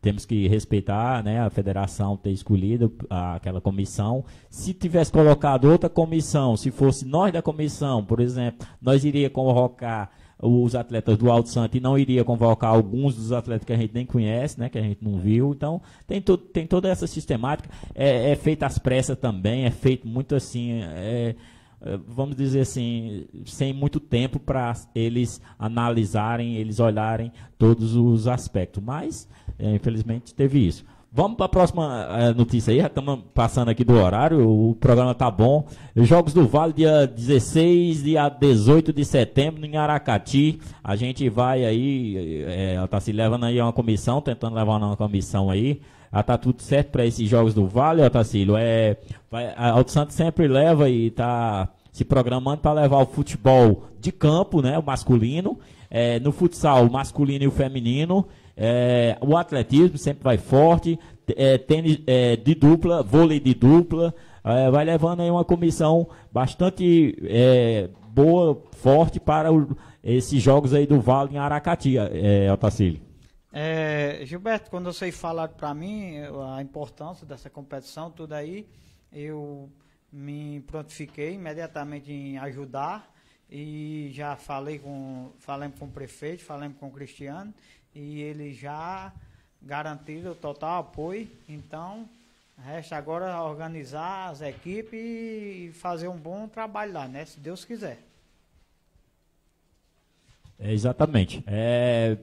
temos que respeitar né, a federação ter escolhido aquela comissão. Se tivesse colocado outra comissão, se fosse nós da comissão, por exemplo, nós iria convocar os atletas do Alto Santo e não iria convocar alguns dos atletas que a gente nem conhece, né, que a gente não viu. Então, tem, to tem toda essa sistemática. É, é feita às pressas também, é feito muito assim. É, é vamos dizer assim, sem muito tempo para eles analisarem, eles olharem todos os aspectos. Mas, é, infelizmente, teve isso. Vamos para a próxima eh, notícia aí, já estamos passando aqui do horário, o programa tá bom. Jogos do Vale, dia 16 e a 18 de setembro, em Aracati. A gente vai aí, é, tá se levando aí uma comissão, tentando levar uma comissão aí. Ah, tá tudo certo para esses Jogos do Vale, Otacílio? É, vai, a Alto Santo sempre leva e tá se programando para levar o futebol de campo, né, o masculino, é, no futsal o masculino e o feminino é, o atletismo sempre vai forte, é, tênis é, de dupla, vôlei de dupla, é, vai levando aí uma comissão bastante é, boa, forte para o, esses jogos aí do Vale em Aracati, é, Otacílio. É, Gilberto, quando vocês falaram para mim a importância dessa competição, tudo aí, eu me prontifiquei imediatamente em ajudar e já falei com, falamos com o prefeito, falamos com o Cristiano e ele já garantiram o total apoio. Então, resta agora organizar as equipes e fazer um bom trabalho lá, né? Se Deus quiser. É, exatamente. É,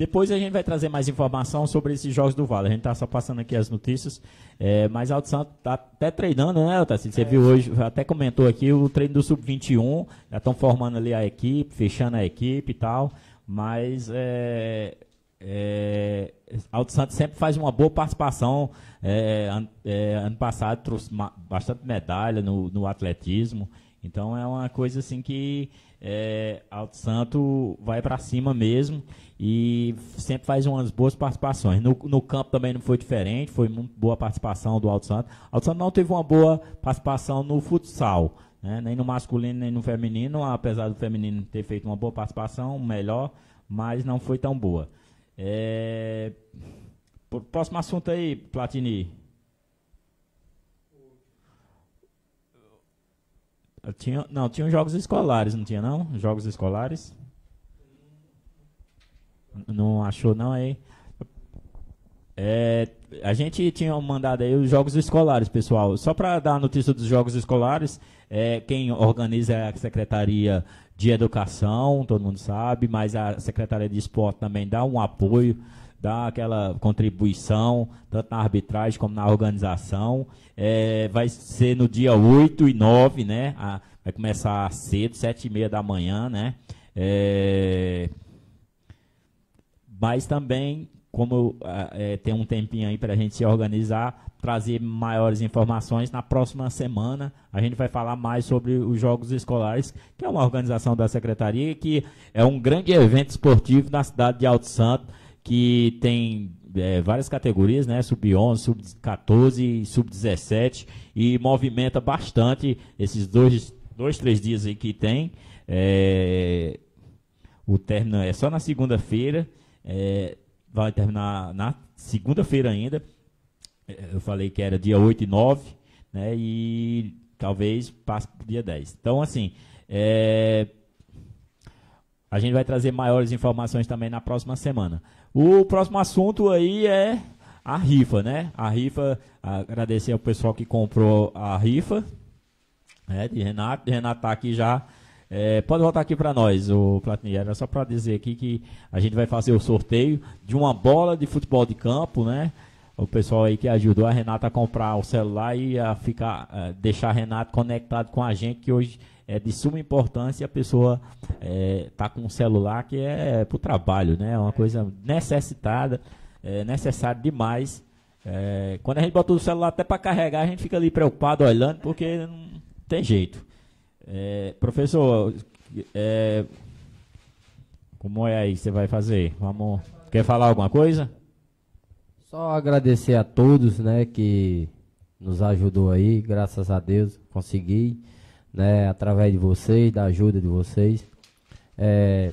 depois a gente vai trazer mais informação sobre esses jogos do Vale. A gente está só passando aqui as notícias. É, mas Alto Santo está até treinando, né, Otacílio? Você é. viu hoje, até comentou aqui o treino do Sub-21. Já estão formando ali a equipe, fechando a equipe e tal. Mas é, é, Alto Santo sempre faz uma boa participação. É, an, é, ano passado trouxe bastante medalha no, no atletismo. Então é uma coisa assim que é, Alto Santo vai para cima mesmo e sempre faz umas boas participações. No, no, campo também não foi diferente, foi muito boa participação do Alto Santo. Alto Santo não teve uma boa participação no futsal, né? nem no masculino, nem no feminino, apesar do feminino ter feito uma boa participação, melhor, mas não foi tão boa. É... Próximo assunto aí, Platini. Tinha, não, tinha jogos escolares, não tinha não? Jogos escolares? Não achou não aí? É, a gente tinha mandado aí os jogos escolares, pessoal. Só para dar a notícia dos jogos escolares, é, quem organiza é a Secretaria de Educação, todo mundo sabe, mas a Secretaria de Esporte também dá um apoio dar aquela contribuição, tanto na arbitragem como na organização. É, vai ser no dia 8 e 9, né? A, vai começar cedo, 7 e meia da manhã, né? É, mas também, como é, tem um tempinho aí para a gente se organizar, trazer maiores informações. Na próxima semana, a gente vai falar mais sobre os Jogos Escolares, que é uma organização da Secretaria, que é um grande evento esportivo na cidade de Alto Santo que tem é, várias categorias, né? Sub-11, sub-14, sub-17 e movimenta bastante esses dois, dois três dias aí que tem. É, o término é só na segunda-feira, é, vai terminar na segunda-feira ainda. É, eu falei que era dia 8 e 9, né? E talvez passe para o dia 10. Então, assim, é, a gente vai trazer maiores informações também na próxima semana. O próximo assunto aí é a rifa, né? A rifa, agradecer ao pessoal que comprou a rifa. É, de Renato, Renato está aqui já. É, pode voltar aqui para nós, o Platini. Era só para dizer aqui que a gente vai fazer o sorteio de uma bola de futebol de campo, né? O pessoal aí que ajudou a Renata a comprar o celular e a ficar, a é, deixar a Renata conectado com a gente, que hoje é de suma importância a pessoa é, tá com um celular que é para o trabalho, né? É uma coisa necessitada, é necessário demais. É, quando a gente bota o celular até para carregar, a gente fica ali preocupado olhando porque não tem jeito. É, professor, é, como é aí que você vai fazer? Vamos, quer falar alguma coisa? Só agradecer a todos, né, que nos ajudou aí, graças a Deus, consegui né, através de vocês, da ajuda de vocês. É,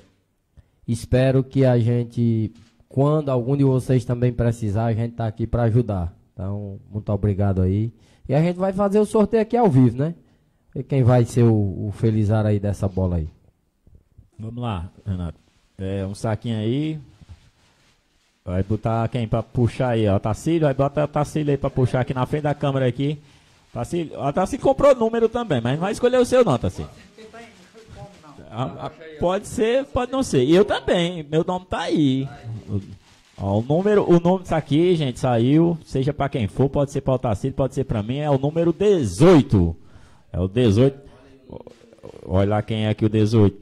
espero que a gente, quando algum de vocês também precisar, a gente está aqui para ajudar. Então, muito obrigado aí. E a gente vai fazer o sorteio aqui ao vivo, né? E quem vai ser o, o felizar aí dessa bola aí? Vamos lá, Renato. É, um saquinho aí. Vai botar quem para puxar aí, ó. Tacílio, vai botar o Tacílio aí para puxar aqui na frente da câmera aqui. Tassi, tá a ah, Tassi tá comprou número também, mas vai escolher o seu não, Tassi. A, a, pode ser, pode não ser. E eu também, meu nome tá aí. Ó, o número, o nome tá aqui, gente, saiu, seja para quem for, pode ser para o Tassi, pode ser para mim, é o número 18. É o 18. Olha lá quem é aqui o 18.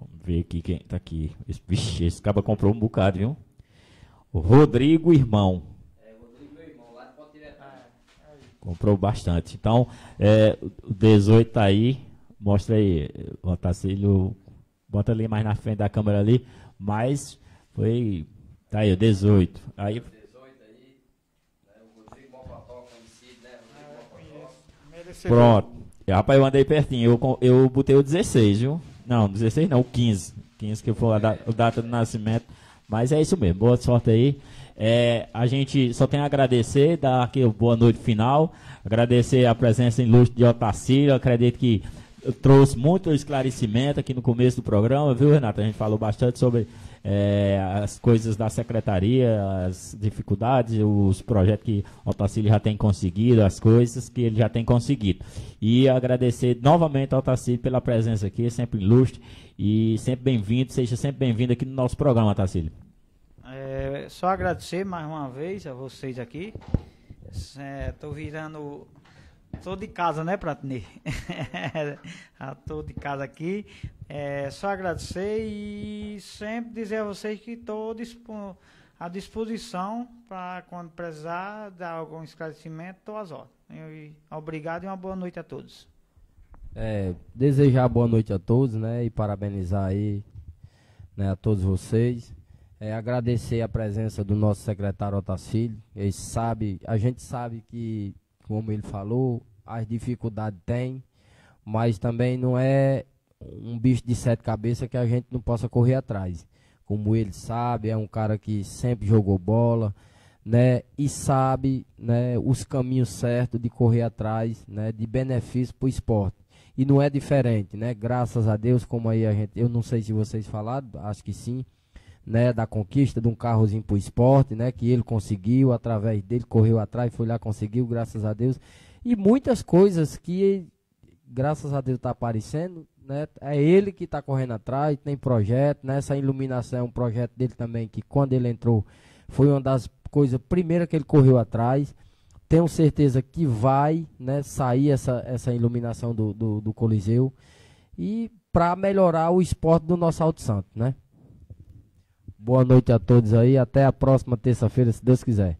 Vamos ver aqui quem tá aqui. Esse, vixe, esse caba comprou um bocado, viu? Rodrigo Irmão. Comprou bastante. Então, é, 18 tá aí. Mostra aí, Otacílio. Bota ali mais na frente da câmera ali. Mas foi. Tá aí, o 18. Aí. 18 aí. conhecido, né? Pronto. É, rapaz, eu andei pertinho. Eu, eu botei o 16, viu? Não, 16 não, o 15. 15 que foi a, da, a data do nascimento. Mas é isso mesmo. Boa sorte aí. É, a gente só tem a agradecer, dar aqui boa noite final, agradecer a presença ilustre de Otacílio, acredito que trouxe muito esclarecimento aqui no começo do programa, viu, Renato? A gente falou bastante sobre é, as coisas da secretaria, as dificuldades, os projetos que Otacílio já tem conseguido, as coisas que ele já tem conseguido. E agradecer novamente ao Otacílio pela presença aqui, sempre ilustre e sempre bem-vindo, seja sempre bem-vindo aqui no nosso programa, Otacílio. É, só agradecer mais uma vez a vocês aqui. Estou é, virando. Estou de casa, né, Pratney? Estou de casa aqui. É, só agradecer e sempre dizer a vocês que estou à disposição para quando precisar dar algum esclarecimento, estou às horas. Obrigado e uma boa noite a todos. É, desejar boa noite a todos, né? E parabenizar aí né, a todos vocês. É, agradecer a presença do nosso secretário Otacílio. Ele sabe, a gente sabe que, como ele falou, as dificuldades tem, mas também não é um bicho de sete cabeças que a gente não possa correr atrás. Como ele sabe, é um cara que sempre jogou bola, né, e sabe, né, os caminhos certos de correr atrás, né, de benefício para o esporte. E não é diferente, né? Graças a Deus, como aí a gente, eu não sei se vocês falaram, acho que sim né, da conquista de um carrozinho para o esporte, né, que ele conseguiu, através dele, correu atrás, foi lá, conseguiu, graças a Deus. E muitas coisas que, graças a Deus, está aparecendo, né, é ele que está correndo atrás, tem projeto, né, essa iluminação é um projeto dele também, que quando ele entrou, foi uma das coisas primeiras que ele correu atrás. Tenho certeza que vai né, sair essa, essa iluminação do, do, do Coliseu e para melhorar o esporte do nosso Alto Santo, né? Boa noite a todos aí. Até a próxima terça-feira, se Deus quiser.